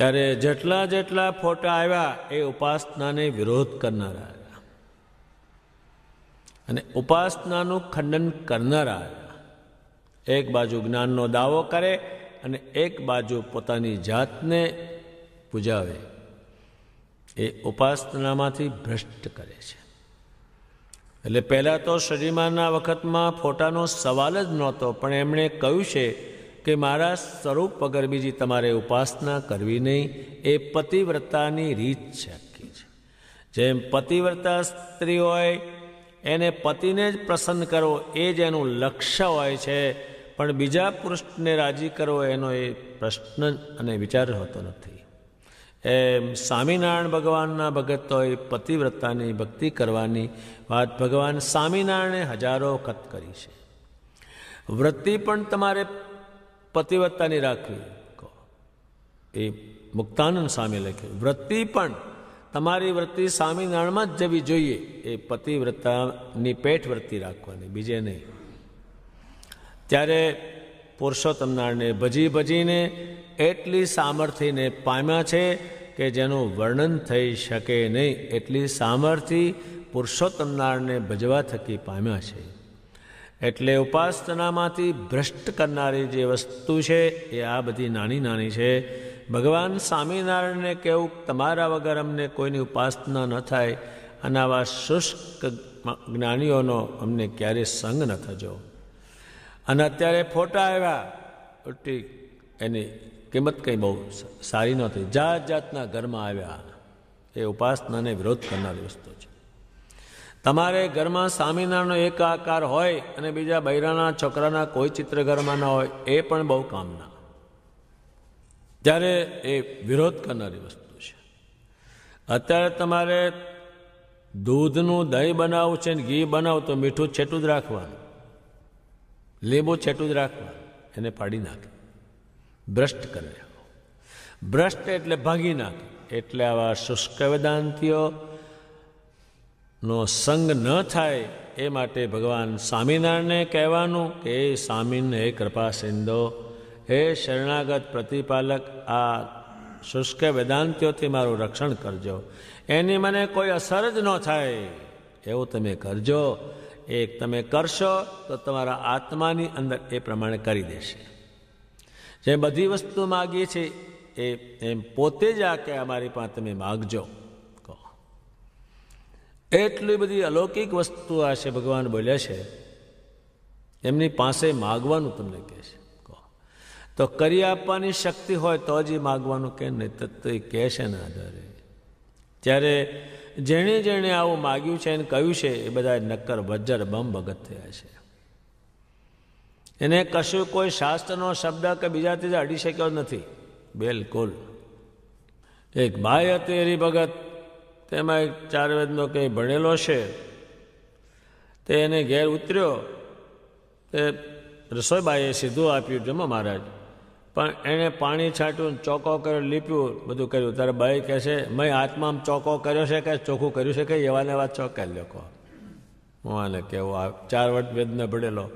ત્યારે જેટલા જેટલા ફોટા આવ્યા એ ઉપાસનાને વિરોધ કરનારા આવ્યા અને ઉપાસનાનું ખંડન કરનારા આવ્યા એક બાજુ જ્ઞાનનો દાવો કરે અને એક બાજુ પોતાની જાતને પૂજાવે એ ઉપાસનામાંથી ભ્રષ્ટ કરે છે એટલે પહેલાં તો શરીમાના વખતમાં ફોટાનો સવાલ જ નહોતો પણ એમણે કહ્યું છે કે મારા સ્વરૂપ વગર બીજી તમારે ઉપાસના કરવી નહીં એ પતિવ્રતાની રીત છે આખી છે જેમ પતિવ્રતા સ્ત્રી હોય એને પતિને જ પ્રસન્ન કરવો એ જ એનું લક્ષ્ય હોય છે પણ બીજા પુરુષને રાજી કરવો એનો એ પ્રશ્ન અને વિચાર હોતો નથી એમ સ્વામિનારાયણ ભગવાનના ભગતોએ પતિવ્રતાની ભક્તિ કરવાની વાત ભગવાન સ્વામિનારાયણે હજારો વખત કરી છે વૃત્તિ પણ તમારે પતિવ્રતાની રાખવી એ મુક્તાનંદ સામે લખ્યું વૃત્તિ પણ તમારી વૃત્તિ સ્વામિનારાયણમાં જ જવી જોઈએ એ પતિવ્રતાની પેટ વૃત્તિ રાખવાની બીજે નહીં ત્યારે પુરુષોત્તમ નારાયણે ભજી ભજીને એટલી સામર્થ્યને પામ્યા છે કે જેનું વર્ણન થઈ શકે નહીં એટલી સામર્થ્ય પુરુષોત્તમ નારાયણને ભજવા થકી પામ્યા છે એટલે ઉપાસનામાંથી ભ્રષ્ટ કરનારી જે વસ્તુ છે એ આ બધી નાની નાની છે ભગવાન સ્વામિનારાયણને કહેવું તમારા વગર અમને કોઈની ઉપાસના ન થાય અને આવા શુષ્ક જ્ઞાનીઓનો અમને ક્યારેય સંગ ન થજો અને અત્યારે ફોટા આવ્યા ઉલટી એની કિંમત કંઈ બહુ સારી નહોતી જાત જાતના ઘરમાં આવ્યા એ ઉપાસનાને વિરોધ કરનારી વસ્તુ છે તમારે ઘરમાં સ્વામિનારાયણનો એક આકાર હોય અને બીજા બૈરાના છોકરાના કોઈ ચિત્ર ઘરમાં ના હોય એ પણ બહુ કામના ત્યારે એ વિરોધ કરનારી વસ્તુ છે અત્યારે તમારે દૂધનું દહીં બનાવવું છે ને ઘી બનાવો તો મીઠું છેટું જ રાખવાનું લીંબુ છેટું જ રાખવાનું એને પાડી નાખે ભ્રષ્ટ કરે ભ્રષ્ટ એટલે ભાગી નાખે એટલે આવા શુષ્ક વેદાંતિઓ નો સંગ ન થાય એ માટે ભગવાન સ્વામિનારાયણને કહેવાનું કે એ સ્વામીને હે કૃપા સિંધો હે શરણાગત પ્રતિપાલક આ શુષ્ક વેદાંતિઓથી મારું રક્ષણ કરજો એની મને કોઈ અસર જ ન થાય એવું તમે કરજો એક તમે કરશો તો તમારા આત્માની અંદર એ પ્રમાણે કરી દેશે જે બધી વસ્તુ માગીએ છીએ એ એમ પોતે જ આ કે અમારી પાસે તમે માગજો કહો એટલી બધી અલૌકિક વસ્તુ આ છે ભગવાન બોલ્યા છે એમની પાસે માગવાનું તમને કહે છે કહો તો કરી આપવાની શક્તિ હોય તો જ એ માગવાનું કે નહીં તો એ છે ને આધારે ત્યારે જેણે જેણે આવું માગ્યું છે એને કહ્યું છે એ બધા નક્કર વજ્જર બમ ભગત થયા છે એને કશું કોઈ શાસ્ત્રનો શબ્દ કે બીજાથી જ અડી શક્યો નથી બિલકુલ એક ભાઈ હતી એની ભગત તેમાં એક ચાર વેદનો કંઈ ભણેલો છે તે એને ઘેર ઉતર્યો તે રસોઈબાઈએ સીધું આપ્યું જમો મહારાજ પણ એણે પાણી છાંટ્યું ચોકો કર્યો લીપ્યું બધું કર્યું ત્યારે બાઈ કહે છે મેં હાથમાં ચોકો કર્યો છે કે ચોખ્ખું કર્યું છે કે એવાને વાત ચોક કરી લોકો હું આને કેવું આ ચાર વર્ષ વેદને ભણેલો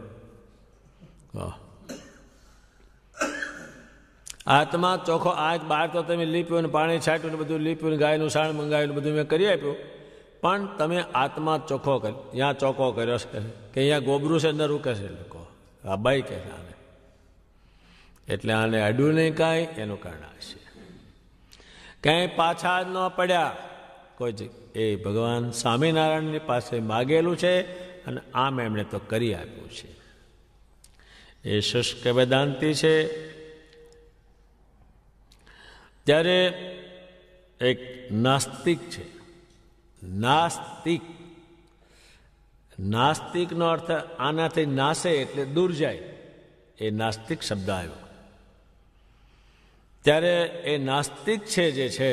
આત્મા ચોખ્ખો આજ બહાર તો તમે લીપ્યું ને પાણી છાંટ્યું ને બધું લીપ્યું ને ગાયનું સાણ મંગાવ્યું બધું મેં કરી આપ્યું પણ તમે આત્મા ચોખ્ખો કર્યો ત્યાં ચોખ્ખો કર્યો છે કે અહીંયા ગોબરું છે અંદર રૂકે છે લોકો આ બાઈ કે આને એટલે આને અડ્યું નહીં કાંઈ એનું કારણ આ છે ક્યાંય પાછા ન પડ્યા કોઈ એ ભગવાન સ્વામિનારાયણની પાસે માગેલું છે અને આમ એમણે તો કરી આપ્યું છે એ શુષ્ક વેદાંતિ છે ત્યારે એક નાસ્તિક છે નાસ્તિક નાસ્તિકનો અર્થ આનાથી નાશે એટલે દૂર જાય એ નાસ્તિક શબ્દ આવ્યો ત્યારે એ નાસ્તિક છે જે છે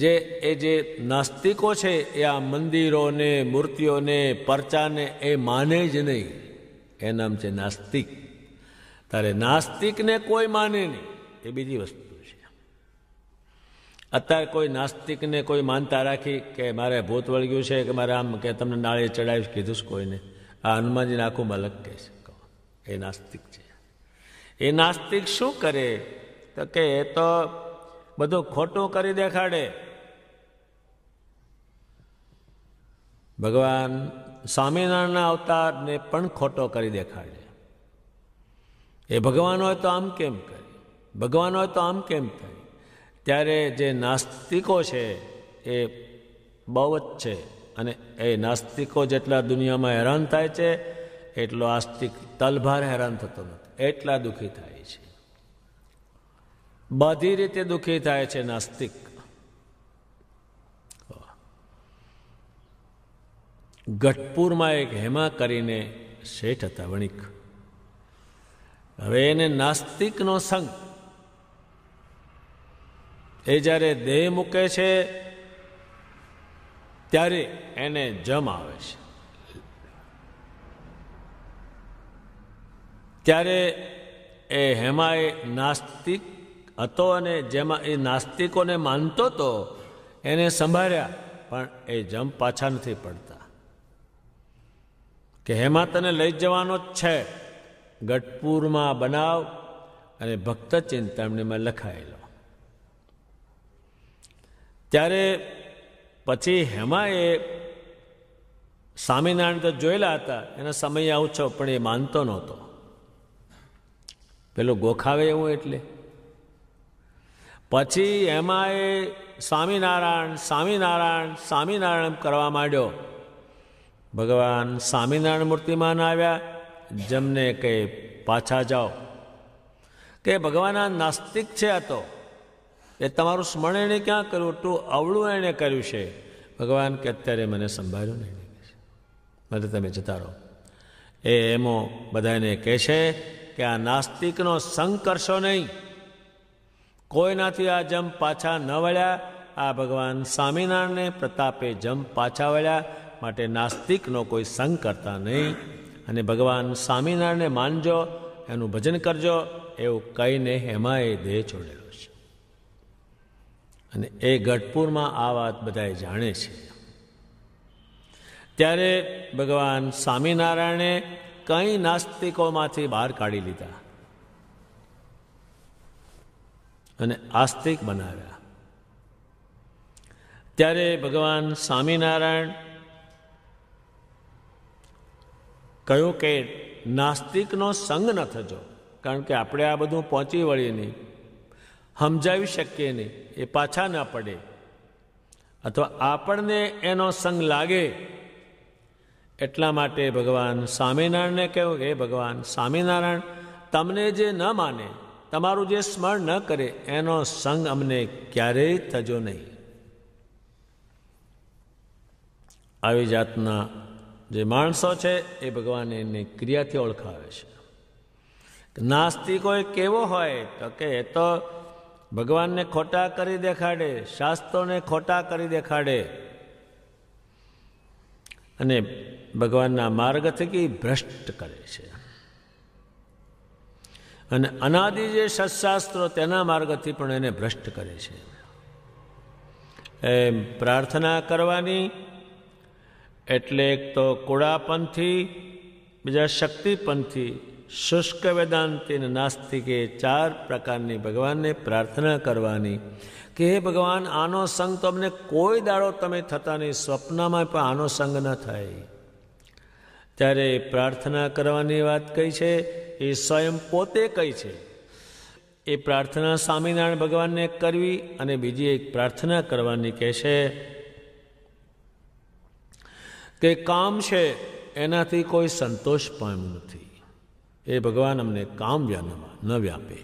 જે એ જે નાસ્તિકો છે એ આ મંદિરોને મૂર્તિઓને પરચાને એ માને જ નહીં એ નામ છે નાસ્તિક તારે નાસ્તિકને કોઈ માને નહીં એ બીજી વસ્તુ છે અત્યારે કોઈ નાસ્તિકને કોઈ માનતા રાખી કે મારે ભૂત વળગ્યું છે કે મારે આમ કે તમને નાળીએ ચડાવીશ કીધું છે કોઈને આ હનુમાનજીને આખું મલક કહે છે એ નાસ્તિક છે એ નાસ્તિક શું કરે તો કે એ તો બધું ખોટું કરી દેખાડે ભગવાન સ્વામિનારાયણના અવતારને પણ ખોટો કરી દેખાડે એ ભગવાન હોય તો આમ કેમ કરે ભગવાન હોય તો આમ કેમ કરે ત્યારે જે નાસ્તિકો છે એ બહુ જ છે અને એ નાસ્તિકો જેટલા દુનિયામાં હેરાન થાય છે એટલો આસ્તિક તલભાર હેરાન થતો નથી એટલા દુઃખી થાય છે બધી રીતે દુઃખી થાય છે નાસ્તિક ગઢપુરમાં એક હેમા કરીને શેઠ હતા વણિક હવે એને નાસ્તિકનો સંગ એ જ્યારે દેહ મૂકે છે ત્યારે એને જમ આવે છે ત્યારે એ હેમાએ નાસ્તિક હતો અને જેમાં એ નાસ્તિકોને માનતો હતો એને સંભાળ્યા પણ એ જમ પાછા નથી પડતા કે હેમાં તને લઈ જવાનો જ છે ગઢપુરમાં બનાવ અને ભક્ત ચિંતામણીમાં લખાયેલો ત્યારે પછી હેમાં એ સ્વામિનારાયણ તો જોયેલા હતા એનો સમય આવું છો પણ એ માનતો નહોતો પેલો ગોખાવે એવું એટલે પછી એમાં એ સ્વામિનારાયણ સ્વામિનારાયણ સ્વામિનારાયણ કરવા માંડ્યો ભગવાન સ્વામિનારાયણ મૂર્તિમાન આવ્યા જમને કહે પાછા જાઓ કે ભગવાન આ નાસ્તિક છે આ તો એ તમારું સ્મરણ એણે ક્યાં કર્યું તું અવળું એણે કર્યું છે ભગવાન કે અત્યારે મને સંભાળ્યું નહીં મને તમે જતા રહો એ એમો બધાને કહે છે કે આ નાસ્તિકનો સંગ કરશો નહીં કોઈનાથી આ જમ પાછા ન વળ્યા આ ભગવાન સ્વામિનારાયણને પ્રતાપે જમ પાછા વળ્યા માટે નાસ્તિકનો કોઈ સંગ કરતા નહીં અને ભગવાન સ્વામિનારાયણને માનજો એનું ભજન કરજો એવું કહીને એમાં એ દેહ છોડેલો છે અને એ ગઢપુરમાં આ વાત બધાએ જાણે છે ત્યારે ભગવાન સ્વામિનારાયણે કંઈ નાસ્તિકોમાંથી બહાર કાઢી લીધા અને આસ્તિક બનાવ્યા ત્યારે ભગવાન સ્વામિનારાયણ કહ્યું કે નાસ્તિકનો સંગ ન થજો કારણ કે આપણે આ બધું પહોંચી વળીએ નહીં સમજાવી શકીએ નહીં એ પાછા ન પડે અથવા આપણને એનો સંગ લાગે એટલા માટે ભગવાન સ્વામિનારાયણને કહ્યું કે ભગવાન સ્વામિનારાયણ તમને જે ન માને તમારું જે સ્મરણ ન કરે એનો સંગ અમને ક્યારેય થજો નહીં આવી જાતના જે માણસો છે એ ભગવાન એની ક્રિયાથી ઓળખાવે છે નાસ્તિકો કેવો હોય તો કે એ તો ભગવાનને ખોટા કરી દેખાડે શાસ્ત્રોને ખોટા કરી દેખાડે અને ભગવાનના માર્ગ થકી ભ્રષ્ટ કરે છે અને અનાદિ જે સત્શાસ્ત્રો તેના માર્ગથી પણ એને ભ્રષ્ટ કરે છે એમ પ્રાર્થના કરવાની એટલે એક તો કુળાપંથી બીજા શક્તિપંથી શુષ્ક વેદાંતિ અને નાસ્તિકે ચાર પ્રકારની ભગવાનને પ્રાર્થના કરવાની કે હે ભગવાન આનો સંગ તો અમને કોઈ દાડો તમે થતા નહીં સ્વપ્નમાં પણ આનો સંગ ન થાય ત્યારે પ્રાર્થના કરવાની વાત કહી છે એ સ્વયં પોતે કહી છે એ પ્રાર્થના સ્વામિનારાયણ ભગવાનને કરવી અને બીજી એક પ્રાર્થના કરવાની કહે છે કે કામ છે એનાથી કોઈ સંતોષ પામ્યો નથી એ ભગવાન અમને કામ વ્યાનમાં ન વ્યાપે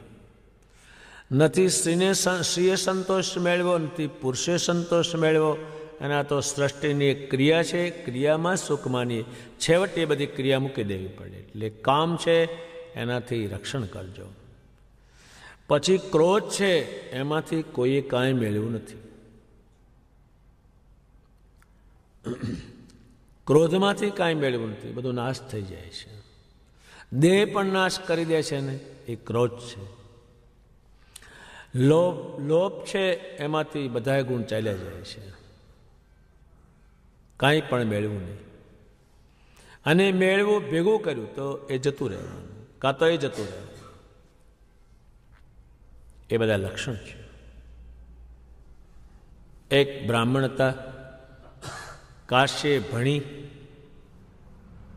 નથી સ્ત્રીને સ્ત્રીએ સંતોષ મેળવ્યો નથી પુરુષે સંતોષ મેળવો એના તો સૃષ્ટિની એક ક્રિયા છે ક્રિયામાં સુખ માનીએ છેવટે બધી ક્રિયા મૂકી દેવી પડે એટલે કામ છે એનાથી રક્ષણ કરજો પછી ક્રોધ છે એમાંથી કોઈએ કાંઈ મેળવ્યું નથી ક્રોધમાંથી કાંઈ મેળવું નથી બધું નાશ થઈ જાય છે દેહ પણ નાશ કરી દે છે ને એ ક્રોધ છે લોભ લોભ છે એમાંથી બધા ગુણ ચાલ્યા જાય છે કાંઈ પણ મેળવું નહીં અને મેળવું ભેગું કર્યું તો એ જતું રહેવાનું કાં તો એ જતું રહેવાનું એ બધા લક્ષણ છે એક બ્રાહ્મણ હતા કાશે ભણી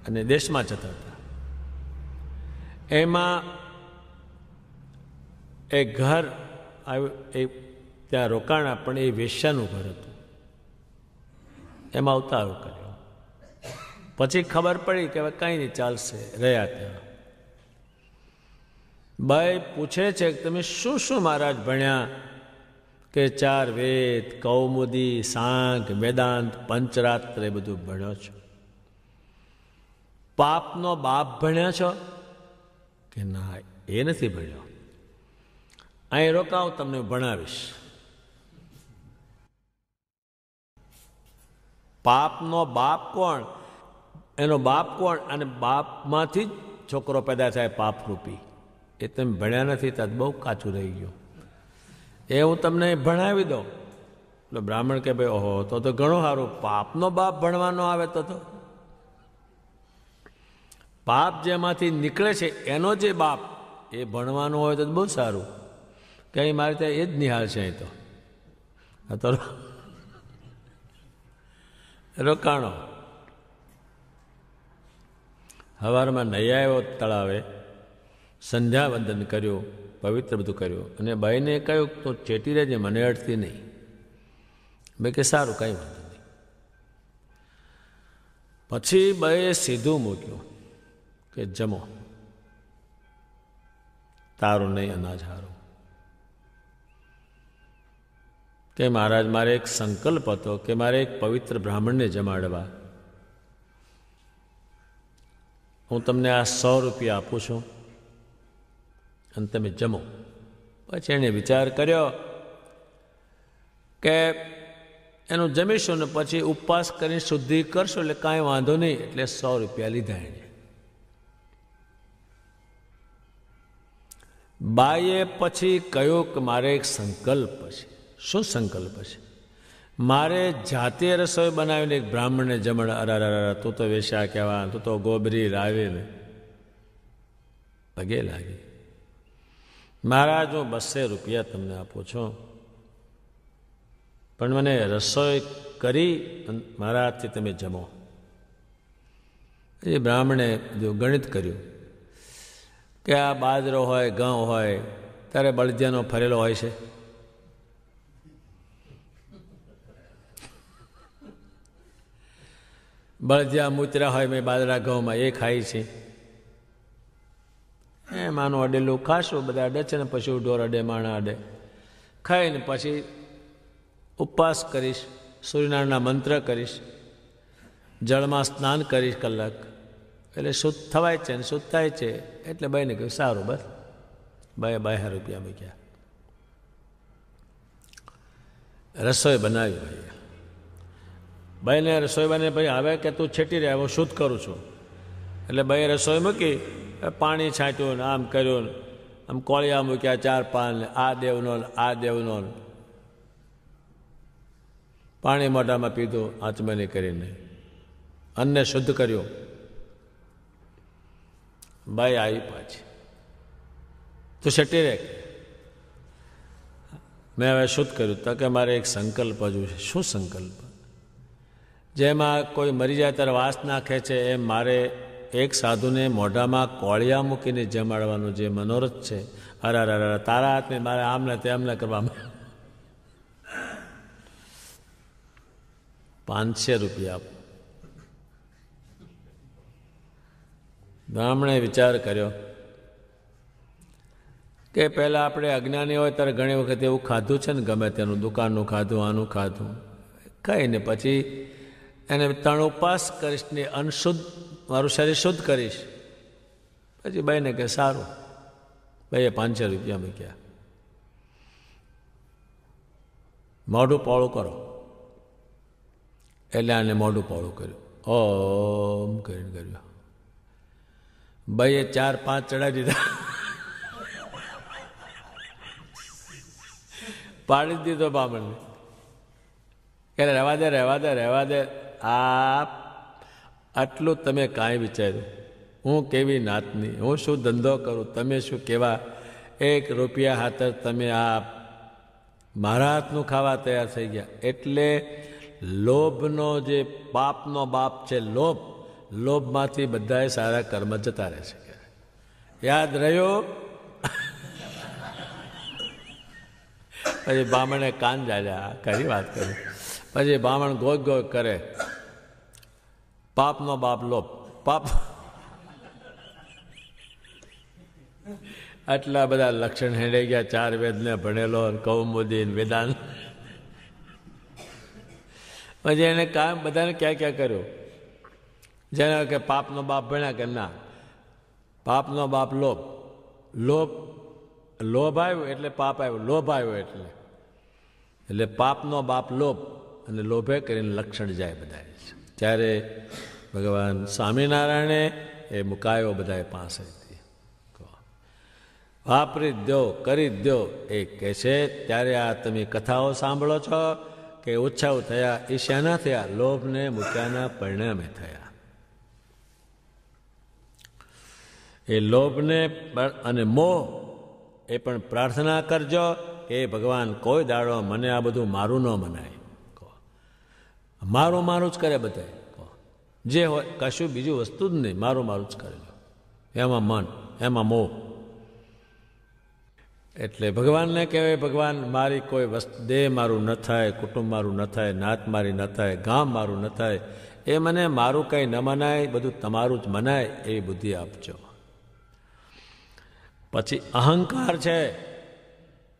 અને દેશમાં જતા હતા એમાં એ ઘર એ ત્યાં રોકાણા પણ એ વેશ્યાનું ઘર હતું એમાં અવતારો કર્યો પછી ખબર પડી કે હવે કંઈ નહીં ચાલશે રહ્યા ત્યાં ભાઈ પૂછે છે કે તમે શું શું મહારાજ ભણ્યા કે ચાર વેદ કૌમુદી સાંઘ વેદાંત પંચરાત્ર એ બધું ભણ્યો છો પાપનો બાપ ભણ્યા છો કે ના એ નથી ભણ્યો અહીં રોકાવ તમને ભણાવીશ પાપનો બાપ કોણ એનો બાપ કોણ અને બાપમાંથી જ છોકરો પેદા થાય પાપરૂપી એ તમે ભણ્યા નથી તદ બહુ કાચું રહી ગયું એ હું તમને ભણાવી દઉં એટલે બ્રાહ્મણ કે ભાઈ ઓહો તો તો ઘણું સારું પાપનો બાપ ભણવાનો આવે તો તો પાપ જેમાંથી નીકળે છે એનો જે બાપ એ ભણવાનો હોય તો બહુ સારું કે મારે ત્યાં એ જ નિહાળ છે અહીં તો આ તો રોકાણો હવારમાં નહીં આવ્યો તળાવે સંધ્યાવંદન કર્યું પવિત્ર બધું કર્યું અને બાઈને કહ્યું તો ચેટી રહેજે મને અડતી નહીં મેં કે સારું કાંઈ વાંધો નહીં પછી બાએ સીધું મૂક્યું કે જમો તારું નહીં અનાજ હારું કે મહારાજ મારે એક સંકલ્પ હતો કે મારે એક પવિત્ર બ્રાહ્મણને જમાડવા હું તમને આ સો રૂપિયા આપું છું અને તમે જમો પછી એણે વિચાર કર્યો કે એનું જમીશું ને પછી ઉપવાસ કરીને શુદ્ધિ કરશો એટલે કાંઈ વાંધો નહીં એટલે સો રૂપિયા લીધા એણે બાઈએ પછી કહ્યું કે મારે એક સંકલ્પ છે શું સંકલ્પ છે મારે જાતે રસોઈ બનાવીને એક બ્રાહ્મણને જમણ અરા તું તો વેશ્યા કહેવા તું તો ગોબરી લાવીને પગે લાગી મહારાજ હું બસો રૂપિયા તમને આપું છું પણ મને રસોઈ કરી મારા હાથથી તમે જમો એ બ્રાહ્મણે જો ગણિત કર્યું કે આ બાજરો હોય ઘઉં હોય ત્યારે બળદિયાનો ફરેલો હોય છે બળદિયા મૂતરા હોય મેં બાજરા ઘઉંમાં એ ખાય છે એમ આનું અડેલું ખાશું બધા અડે છે ને પછી ઢોર અડે માણા અડે ખાઈને પછી ઉપવાસ કરીશ સૂર્યનારાયણના મંત્ર કરીશ જળમાં સ્નાન કરીશ કલાક એટલે શુદ્ધ થવાય છે ને શુદ્ધ થાય છે એટલે ભાઈને કહ્યું સારું બસ ભાઈ બાય રૂપિયા મૂક્યા રસોઈ બનાવી ભાઈ ભાઈને રસોઈ બને ભાઈ હવે કે તું છેટી રહ્યા હું શુદ્ધ કરું છું એટલે ભાઈએ રસોઈ મૂકી પાણી છાંટ્યું ને આમ કર્યું ને આમ કોળિયા મૂક્યા ચાર પાન આ દેવનો આ દેવનો પાણી મોઢામાં પીધું આચમની કરીને અન્ને શુદ્ધ કર્યો ભાઈ આવી પાછી તો શટી રે મેં હવે શુદ્ધ કર્યું તો કે મારે એક સંકલ્પ હજુ છે શું સંકલ્પ જેમાં કોઈ મરી જાય ત્યારે વાસ નાખે છે એમ મારે એક સાધુને મોઢામાં કોળિયા મૂકીને જમાડવાનું જે મનોરથ છે અરા અરા તારા હાથને મારે આમને તેમને કરવામાં પાંચસો રૂપિયા બ્રાહ્મણે વિચાર કર્યો કે પહેલાં આપણે અજ્ઞાની હોય ત્યારે ઘણી વખત એવું ખાધું છે ને ગમે તેનું દુકાનનું ખાધું આનું ખાધું ખાઈને પછી એને ત્રણ ઉપાસ કૃષ્ણની અનશુદ્ધ મારું શરીર શુદ્ધ કરીશ પછી ભાઈને કહે સારું ભાઈએ પાંચસો રૂપિયા મૂક્યા મોઢું પહોળું કરો એટલે આને મોઢું પહોળું કર્યું ઓમ કરીને કર્યું ભાઈએ ચાર પાંચ ચડાવી દીધા પાડી દીધો બામણને કે રહેવા દે રહેવા દે રહેવા દે આ આટલું તમે કાંઈ વિચાર્યું હું કેવી નાતની હું શું ધંધો કરું તમે શું કેવા એક રૂપિયા હાથર તમે આ મારા હાથનું ખાવા તૈયાર થઈ ગયા એટલે લોભનો જે પાપનો બાપ છે લોભ લોભમાંથી બધાએ સારા કર્મ જતા રહે છે યાદ રહ્યો પછી બ્રાહ્મણે કાન જાડ્યા કરી વાત કરી પછી બ્રાહ્મણ ગોગ ગોગ કરે પાપનો બાપ લોપ પાપ આટલા બધા લક્ષણ હેડાઈ ગયા ચાર વેદને ભણેલો કૌમુદીન વેદાન પછી એને કામ બધાને ક્યાં ક્યાં કર્યું જેને કે પાપનો બાપ ભણ્યા કે ના પાપનો બાપ લોભ લોભ લોભ આવ્યો એટલે પાપ આવ્યો લોભ આવ્યો એટલે એટલે પાપનો બાપ લોભ અને લોભે કરીને લક્ષણ જાય બધાએ ત્યારે ભગવાન સ્વામિનારાયણે એ મુકાયો બધાએ પાસેથી વાપરી દો કરી દો એ કહે છે ત્યારે આ તમે કથાઓ સાંભળો છો કે ઉચ્છાવ થયા એ શેના થયા લોભને મૂક્યાના પરિણામે થયા એ લોભને અને મોહ એ પણ પ્રાર્થના કરજો કે ભગવાન કોઈ દાડો મને આ બધું મારું ન મનાય મારો મારો જ કરે બધા જે હોય કશું બીજું વસ્તુ જ નહીં મારો મારું જ કરે એમાં મન એમાં મોહ એટલે ભગવાનને કહેવાય ભગવાન મારી કોઈ વસ્તુ દેહ મારું ન થાય કુટુંબ મારું ન થાય નાત મારી ન થાય ગામ મારું ન થાય એ મને મારું કંઈ ન મનાય બધું તમારું જ મનાય એવી બુદ્ધિ આપજો પછી અહંકાર છે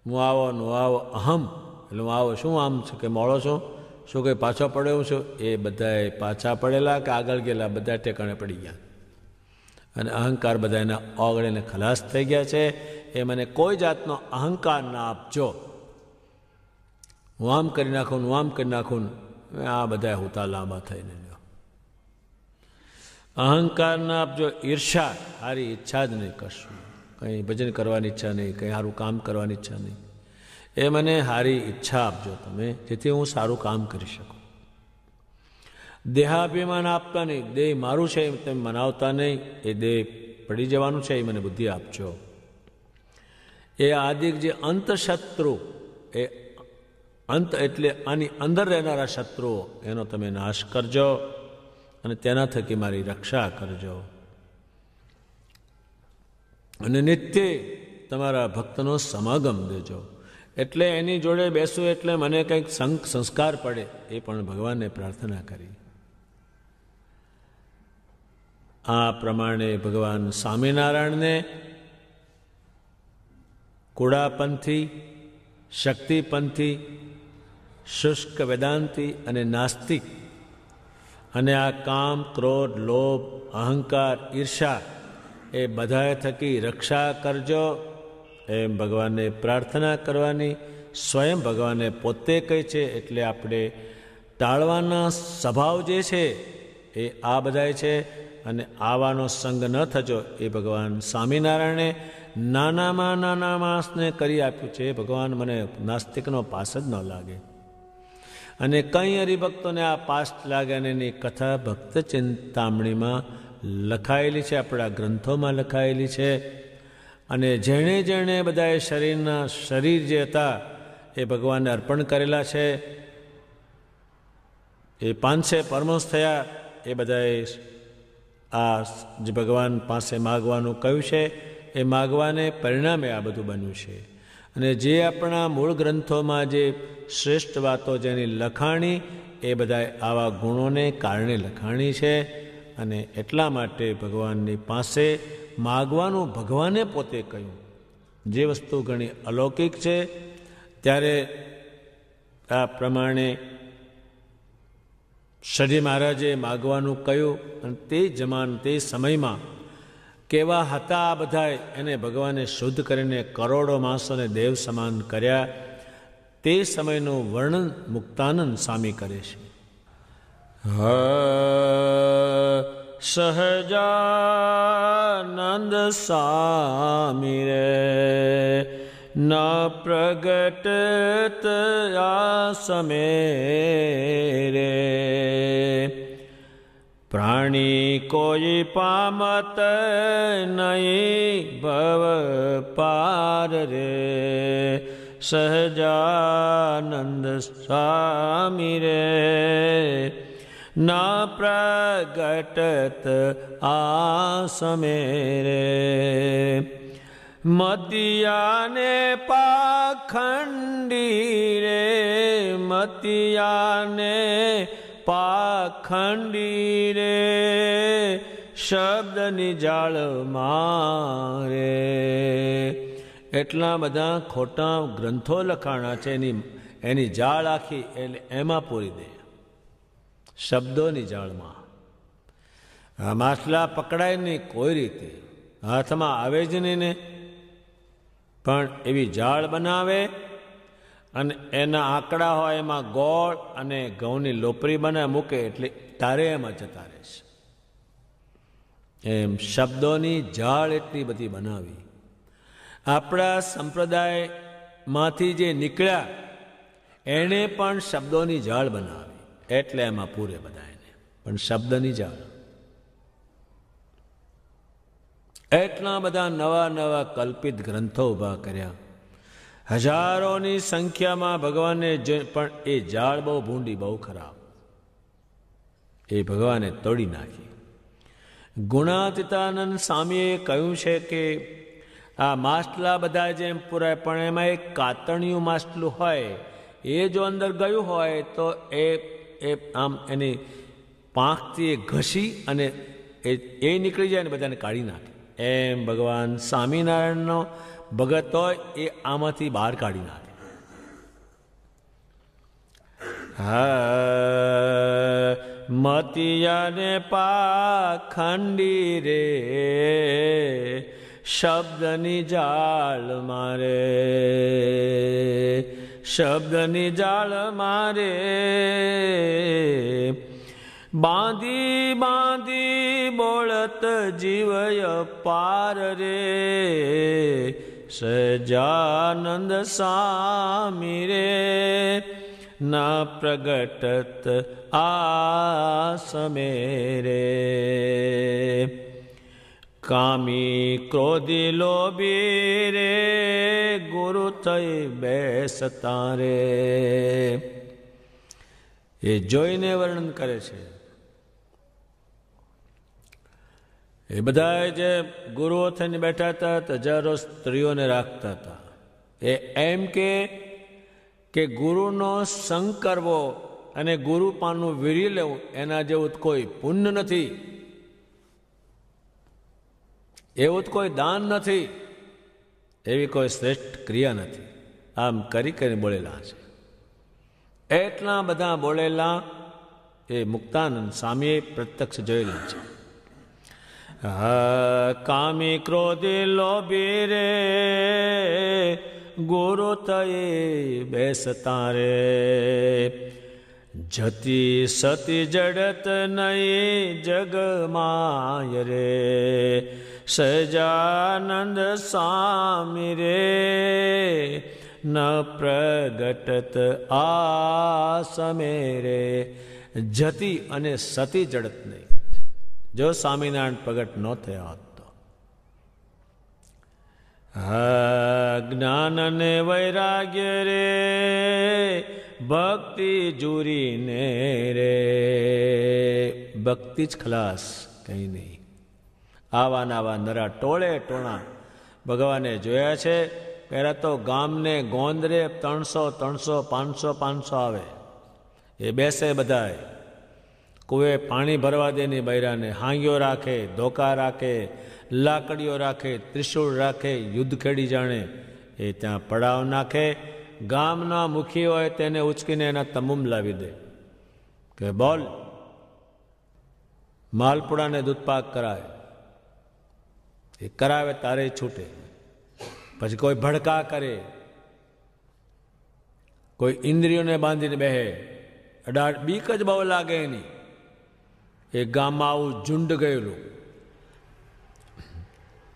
હું આવો હું આવો અહમ એટલે હું આવો શું આમ છું કે મોળો છું શું કંઈ પાછો પડ્યો છું એ બધાએ પાછા પડેલા કે આગળ ગયેલા બધા ટેકાણે પડી ગયા અને અહંકાર બધા એના ઓગળીને ખલાસ થઈ ગયા છે એ મને કોઈ જાતનો અહંકાર ના આપજો હું આમ કરી નાખું હું આમ કરી નાખું આ બધા હોતા લાંબા થઈને અહંકાર ના આપજો ઈર્ષા સારી ઈચ્છા જ નહીં કરશું કંઈ ભજન કરવાની ઈચ્છા નહીં કંઈ સારું કામ કરવાની ઈચ્છા નહીં એ મને સારી ઈચ્છા આપજો તમે જેથી હું સારું કામ કરી શકું દેહાભિમાન આપતા નહીં દેહ મારું છે એમ તમે મનાવતા નહીં એ દેહ પડી જવાનું છે એ મને બુદ્ધિ આપજો એ આદિક જે અંતશત્રુ એ અંત એટલે આની અંદર રહેનારા શત્રુઓ એનો તમે નાશ કરજો અને તેના થકી મારી રક્ષા કરજો અને નિત્ય તમારા ભક્તનો સમાગમ દેજો એટલે એની જોડે બેસું એટલે મને કંઈક સંક સંસ્કાર પડે એ પણ ભગવાનને પ્રાર્થના કરી આ પ્રમાણે ભગવાન સ્વામિનારાયણને કુડાપંથી શક્તિપંથી શુષ્ક વેદાંતિ અને નાસ્તિક અને આ કામ ક્રોધ લોભ અહંકાર ઈર્ષા એ બધાએ થકી રક્ષા કરજો એમ ભગવાનને પ્રાર્થના કરવાની સ્વયં ભગવાને પોતે કહે છે એટલે આપણે ટાળવાના સ્વભાવ જે છે એ આ બધાય છે અને આવાનો સંગ ન થજો એ ભગવાન સ્વામિનારાયણે નાનામાં નાના માસને કરી આપ્યું છે ભગવાન મને નાસ્તિકનો પાસ જ ન લાગે અને કંઈ હરિભક્તોને આ પાસ્ટ લાગે અને એની કથા ભક્ત ચિંતામણીમાં લખાયેલી છે આપણા ગ્રંથોમાં લખાયેલી છે અને જેણે જેણે બધાએ શરીરના શરીર જે હતા એ ભગવાનને અર્પણ કરેલા છે એ પાંચે પરમહંસ થયા એ બધાએ આ જે ભગવાન પાસે માગવાનું કહ્યું છે એ માગવાને પરિણામે આ બધું બન્યું છે અને જે આપણા મૂળ ગ્રંથોમાં જે શ્રેષ્ઠ વાતો જેની લખાણી એ બધાએ આવા ગુણોને કારણે લખાણી છે અને એટલા માટે ભગવાનની પાસે માગવાનું ભગવાને પોતે કહ્યું જે વસ્તુ ઘણી અલૌકિક છે ત્યારે આ પ્રમાણે શરી મહારાજે માગવાનું કહ્યું અને તે જમાન તે સમયમાં કેવા હતા આ બધાએ એને ભગવાને શુદ્ધ કરીને કરોડો માણસોને દેવ સમાન કર્યા તે સમયનું વર્ણન મુક્તાનંદ સામી કરે છે હા સહજાનંદ સામી રે ના પ્રગટ તયા સમે રે પ્રાણી કોઈ પામત નહીં ભવ પાર રે સહજાનંદ સ્વામી રે ના પ્રગટત આસમેરે મતિયાને પાખંડી રે મતિયાને પાખંડી રે શબ્દની જાળ મારે એટલા બધા ખોટા ગ્રંથો લખાણા છે એની એની જાળ આખી એટલે એમાં પૂરી દે શબ્દોની જાળમાં આ માછલા પકડાય નહીં કોઈ રીતે હાથમાં આવે જ નહીં ને પણ એવી જાળ બનાવે અને એના આંકડા હોય એમાં ગોળ અને ઘઉંની લોપરી બને મૂકે એટલે તારે એમાં જતા રહે છે એમ શબ્દોની જાળ એટલી બધી બનાવી આપણા સંપ્રદાયમાંથી જે નીકળ્યા એણે પણ શબ્દોની જાળ બનાવી એટલે એમાં પૂરે બધા એને પણ શબ્દ નહીં જાણો એટલા બધા નવા નવા કલ્પિત ગ્રંથો ઊભા કર્યા હજારોની સંખ્યામાં ભગવાને પણ એ ઝાડ બહુ ભૂંડી બહુ ખરાબ એ ભગવાને તોડી નાખી ગુણાતીતાનંદ સ્વામીએ કહ્યું છે કે આ માસ્ટલા બધા જેમ પૂરાય પણ એમાં એક કાતણિયું માસ્ટલું હોય એ જો અંદર ગયું હોય તો એ એ આમ એની પાંખથી એ ઘસી અને એ એ નીકળી જાય અને બધાને કાઢી નાખે એમ ભગવાન સ્વામિનારાયણનો ભગત હોય એ આમાંથી બહાર કાઢી નાખે હા મતિયાને પાખંડી રે શબ્દની જાળ મારે શબ્દની જાળ મારે બાંધી બાંધી બોળત જીવય પાર રે સજાનંદ સામી રે ના પ્રગટત આ સમે રે કામી ક્રોધી લોભી રે ગુરુ થઈ બેસતા રે એ જોઈને વર્ણન કરે છે એ બધા જે ગુરુઓ થઈને બેઠા હતા હજારો સ્ત્રીઓને રાખતા હતા એ એમ કે કે ગુરુનો સંગ કરવો અને ગુરુ પાનું વીરી લેવું એના જેવું કોઈ પુણ્ય નથી એવું જ કોઈ દાન નથી એવી કોઈ શ્રેષ્ઠ ક્રિયા નથી આમ કરી કરી બોલેલા છે એટલા બધા બોલેલા એ મુક્તાનંદ સ્વામીએ પ્રત્યક્ષ જોયેલા છે કામી ક્રોધી લોભી રે ગુરુ તયે બેસતા રે જતી સતી જડત નહીં જગમાય રે સજાનંદ સામી રે ન પ્રગટત આ સમે રે જતી અને સતી જડત નહીં જો સ્વામિનારાયણ પ્રગટ ન થયા હોત તો જ્ઞાન ને વૈરાગ્ય રે ભક્તિ જુરીને રે ભક્તિ જ ખલાસ કંઈ નહીં આવા નાવા નરા ટોળે ટોણા ભગવાને જોયા છે પહેલાં તો ગામને ગોંદરે ત્રણસો ત્રણસો પાંચસો પાંચસો આવે એ બેસે બધાએ કુએ પાણી ભરવા દેની બૈરાને હાંગ્યો રાખે ધોકા રાખે લાકડીઓ રાખે ત્રિશુળ રાખે યુદ્ધ ખેડી જાણે એ ત્યાં પડાવ નાખે ગામના મુખી હોય તેને ઉચકીને એના તમુમ લાવી દે કે બોલ માલપુડાને દૂધપાક કરાય એ કરાવે તારે છૂટે પછી કોઈ ભડકા કરે કોઈ ઇન્દ્રિયોને બાંધીને બેહે અડાડ બીક જ બહુ લાગે એની એ ગામમાં આવું ઝુંડ ગયેલું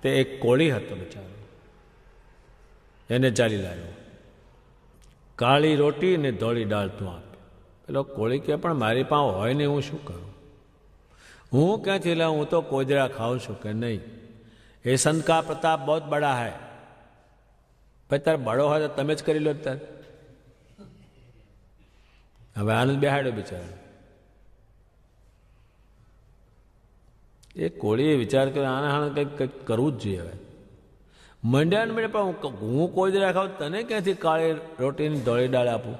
તે એક કોળી હતો બિચારો એને ચાલી લાવ્યો કાળી રોટી ને ધોળી દાળ તું આપ પેલો કોળી કે પણ મારી પાસે હોય ને હું શું કરું હું ક્યાંથી લાવું હું તો કોજરા ખાઉં છું કે નહીં એ संत का प्रताप बहुत बड़ा है ભાઈ તારે બળો હોય તો તમે જ કરી લો તાર હવે આનંદ બેહાડ્યો બિચારો એ કોળીએ વિચાર કર્યો આને હાણે કંઈક કંઈક કરવું જ જોઈએ હવે મંડ્યા મંડે પણ હું હું કોઈ જ રાખાવ તને ક્યાંથી કાળી રોટીની દોળી દાળ આપું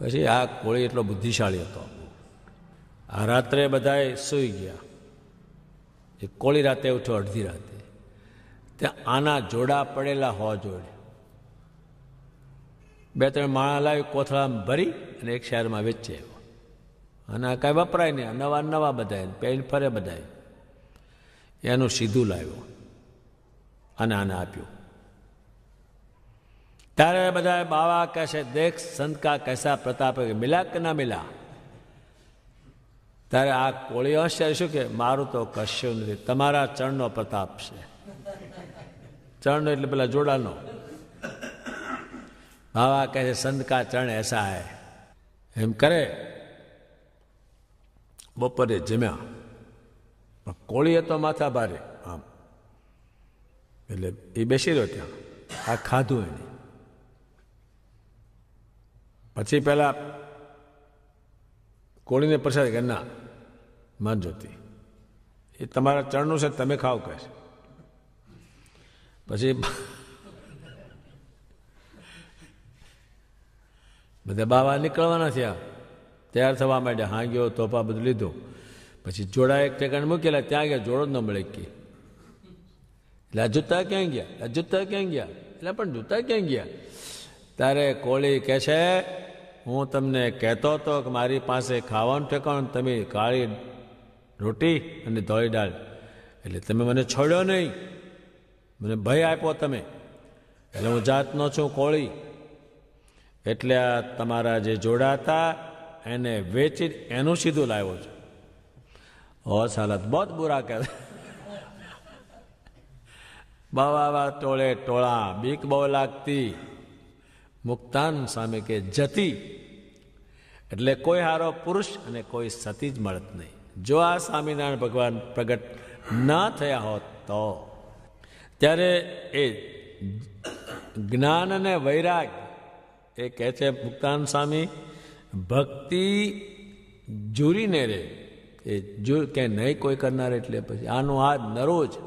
પછી આ કોળી એટલો બુદ્ધિશાળી હતો આ રાત્રે બધાએ સૂઈ ગયા એ કોળી રાતે ઉઠ્યો અડધી રાતે ત્યાં આના જોડા પડેલા હોવા જોઈએ બે ત્રણ માળા લાવી કોથળામાં ભરી અને એક શહેરમાં વેચે એવો અને કાંઈ વપરાય નહીં નવા નવા બધા પેન ફરે બધા એનું સીધું લાવ્યો અને આને આપ્યું ત્યારે બધા બાવા કહેશે દેખ સંતકા કા કૈસા પ્રતાપ મિલા કે ના મિલા ત્યારે આ કોળી આશ્ચર્ય શું કે મારું તો કશું નથી તમારા ચરણનો પ્રતાપ છે ચરણ એટલે પેલા જોડાનો બાવા કહે છે સંત ચરણ એસા હે એમ કરે બપોરે જમ્યા કોળી હતો માથા ભારે આમ એટલે એ બેસી રહ્યો ત્યાં આ ખાધું એને પછી પહેલાં કોળીને પ્રસાદ કે ના માનજોતી એ તમારા ચરણનું છે તમે ખાવ કહે છે પછી બધા બાવા નીકળવાના થયા તૈયાર થવા માંડ્યા હાંગ્યો તોપા બધું લીધું પછી જોડા એક ઠેકાણે મૂકેલા ત્યાં ગયા જોડો જ ન મળે કે એટલે આ જૂતા ક્યાં ગયા આ જૂતા ક્યાં ગયા એટલે પણ જૂતા ક્યાં ગયા તારે કોળી કહે છે હું તમને કહેતો હતો કે મારી પાસે ખાવાનું ઠેકાણું તમે કાળી રોટી અને ધોળી દાળ એટલે તમે મને છોડ્યો નહીં મને ભય આપ્યો તમે એટલે હું જાતનો છું કોળી એટલે આ તમારા જે જોડાતા એને વેચી એનું સીધું લાવ્યો છું ઓ સાલત બહુ જ બુરા કહે બાવા ટોળે ટોળા બીક બહુ લાગતી મુક્તાન સામે કે જતી એટલે કોઈ હારો પુરુષ અને કોઈ સતી જ મળત નહીં જો આ સ્વામિનારાયણ ભગવાન પ્રગટ ન થયા હોત તો ત્યારે એ જ્ઞાન અને વૈરાગ એ કહે છે મુક્તાન સ્વામી ભક્તિ જુરીને રે એ જો કે નહીં કોઈ કરનાર એટલે પછી આનો આ નરો જ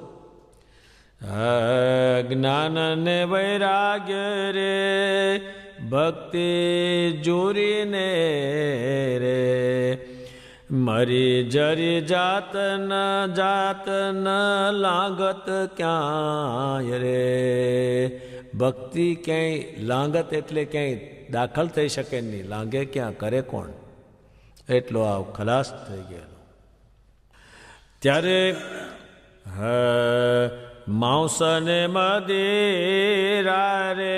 જ્ઞાનને વૈરાગ્ય રે ભક્તિ જોરીને રે મરી જરી જાત ન જાત ન લાગત ક્યાંય રે ભક્તિ ક્યાંય લાંગત એટલે ક્યાંય દાખલ થઈ શકે નહીં લાંગે ક્યાં કરે કોણ એટલો આવ ખલાસ થઈ ગયેલો ત્યારે હ માઉસન મદીરા રે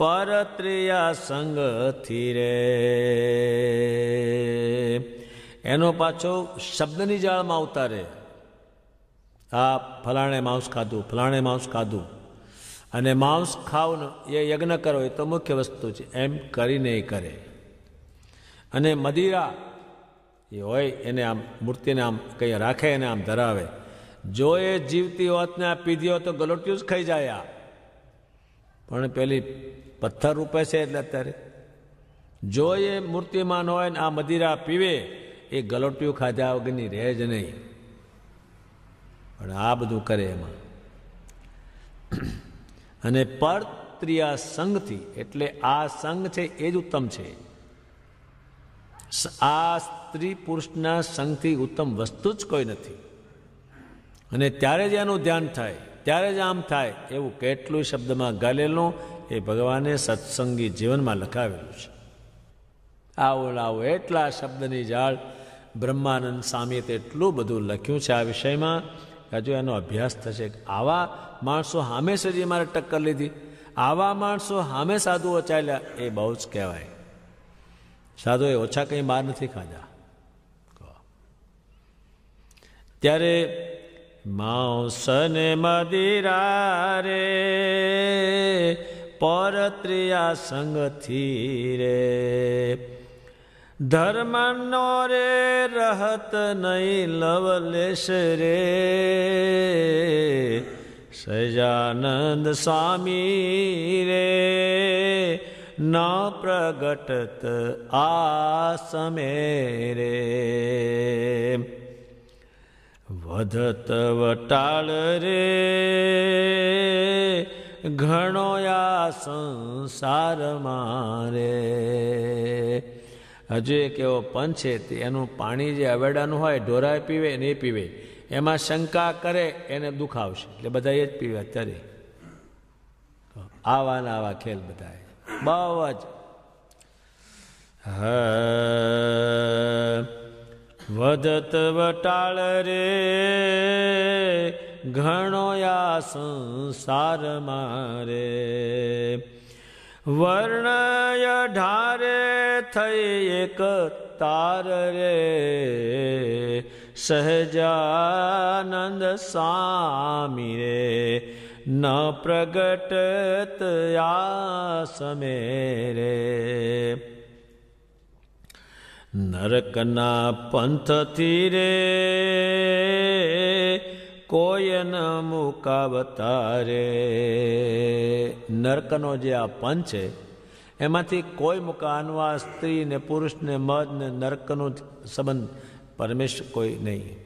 પરત્રિયા સંગથી રે એનો પાછો શબ્દની જાળમાં આવતા ઉતારે આ ફલાણે માંસ ખાધું ફલાણે માંસ ખાધું અને માંસ ખાવું એ યજ્ઞ કરો એ તો મુખ્ય વસ્તુ છે એમ કરીને એ કરે અને મદિરા એ હોય એને આમ મૂર્તિને આમ કંઈ રાખે એને આમ ધરાવે જો એ જીવતી હોતને આ પીધી હોત તો ગલોટિયું જ ખાઈ જાય પણ પેલી પથ્થર રૂપે છે એટલે અત્યારે જો એ મૂર્તિમાન હોય ને આ મદિરા પીવે એ ગલોટિયું ખાધા વગરની રહે જ નહીં પણ આ બધું કરે એમાં અને પરત્રિયા સંઘથી એટલે આ સંઘ છે એ જ ઉત્તમ છે આ સ્ત્રી પુરુષના સંઘથી ઉત્તમ વસ્તુ જ કોઈ નથી અને ત્યારે જ એનું ધ્યાન થાય ત્યારે જ આમ થાય એવું કેટલું શબ્દમાં ગાલેલું એ ભગવાને સત્સંગી જીવનમાં લખાવેલું છે આવો લાવો એટલા શબ્દની જાળ બ્રહ્માનંદ સ્વામીએ તો એટલું બધું લખ્યું છે આ વિષયમાં હજુ એનો અભ્યાસ થશે આવા માણસો હામે સજી મારે ટક્કર લીધી આવા માણસો હામે સાધુઓ ચાલ્યા એ બહુ જ કહેવાય સાધુએ ઓછા કંઈ બહાર નથી ખાધા ત્યારે માઉસન મદિરા રે પરત્રિયા સંગથી રે ધર્મનો રે રહત નહીં લવલેશ રે સજાનંદ સ્વામી રે ન પ્રગટત આ સમે રે વધત વટાળ રે ઘણો આ સંસાર મારે હજુ એક એવો પંચ છે એનું પાણી જે અવેડાનું હોય ઢોરાય પીવે ને પીવે એમાં શંકા કરે એને દુખાવશે એટલે બધા એ જ પીવે અત્યારે આવા ને આવા ખેલ બધા બહુ જ હા વદત વટાળ રે ઘણો આ સંસાર મારે વર્ણય ઢારે થઈ એક તાર રે સહજાનંદ સ્વામી રે ન પ્રગટત આ સમે રે નરકના પંથથી રે કોઈ ન મુકાવતા રે નર્કનો જે આ પંથ છે એમાંથી કોઈ મુકાનવા સ્ત્રી ને પુરુષને મદ ને નર્કનો સંબંધ પરમેશ્વર કોઈ નહીં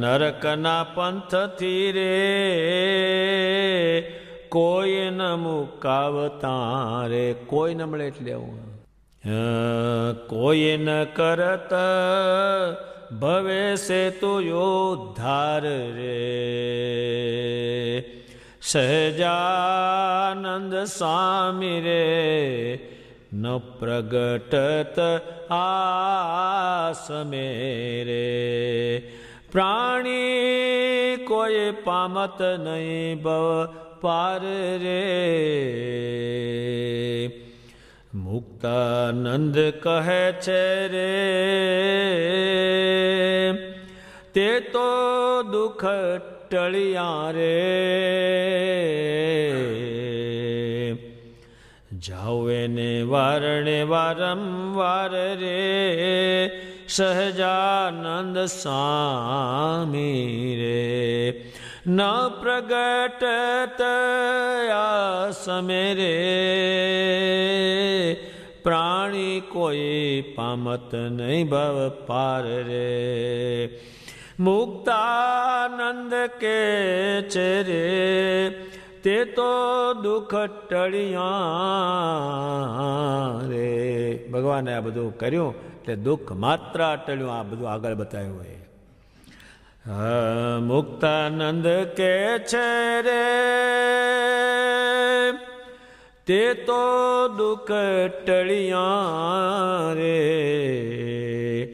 નરકના પંથથી રે કોઈ ન મુકાવતા રે કોઈ નમળે એટલે આવું કોઈ ન કરત ભવે સે તુયોદ્ધાર રે સહજાનંદ સ્વામી રે ન પ્રગટત આસમે રે પ્રાણી કોઈ પામત નહીં ભવ પાર રે મુક્તાનંદ કહે છે રે તે તો દુઃખ ટળિયા રે જાઓ એને વારણે વારંવાર રે સહજાનંદ સ્વામી રે ન પ્રગટ સમે રે પ્રાણી કોઈ પામત નહીં ભવ પાર રે મુક્તાનંદ કે છે રે તે તો દુઃખ ટળિયા રે ભગવાને આ બધું કર્યું એટલે દુઃખ માત્ર ટળ્યું આ બધું આગળ બતાવ્યું એ મુક્તાનંદ કે છે રે તે તો દુઃખ ટળિયા રે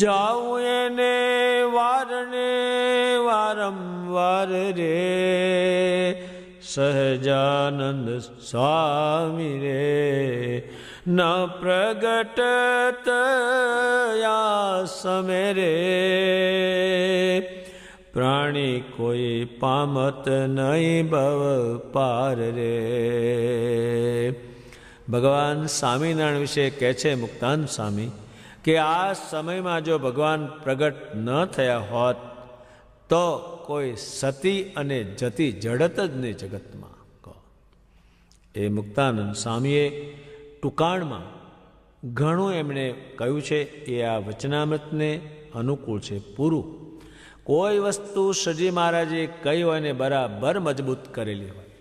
જાઉં એને વારને વારંવાર રે સહજાનંદ સ્વામી રે ન પ્રગટ તયા સમે રે પ્રાણી કોઈ પામત નહીં ભવ પાર રે ભગવાન સ્વામિનારાયણ વિશે કહે છે મુક્તાન સ્વામી કે આ સમયમાં જો ભગવાન પ્રગટ ન થયા હોત તો કોઈ સતી અને જતી જડત જ નહીં જગતમાં કહો એ મુક્તાનંદ સ્વામીએ ટૂંકાણમાં ઘણું એમણે કહ્યું છે એ આ વચનામૃતને અનુકૂળ છે પૂરું કોઈ વસ્તુ સજી મહારાજે કહી હોય ને બરાબર મજબૂત કરેલી હોય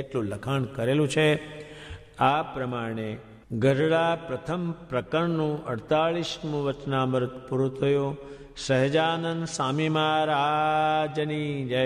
એટલું લખાણ કરેલું છે આ પ્રમાણે ગઢડા પ્રથમ પ્રકરણનું અડતાળીસમું વચનામૃત પૂરું થયું સહજાનંદ સ્વામી મહારાજની જય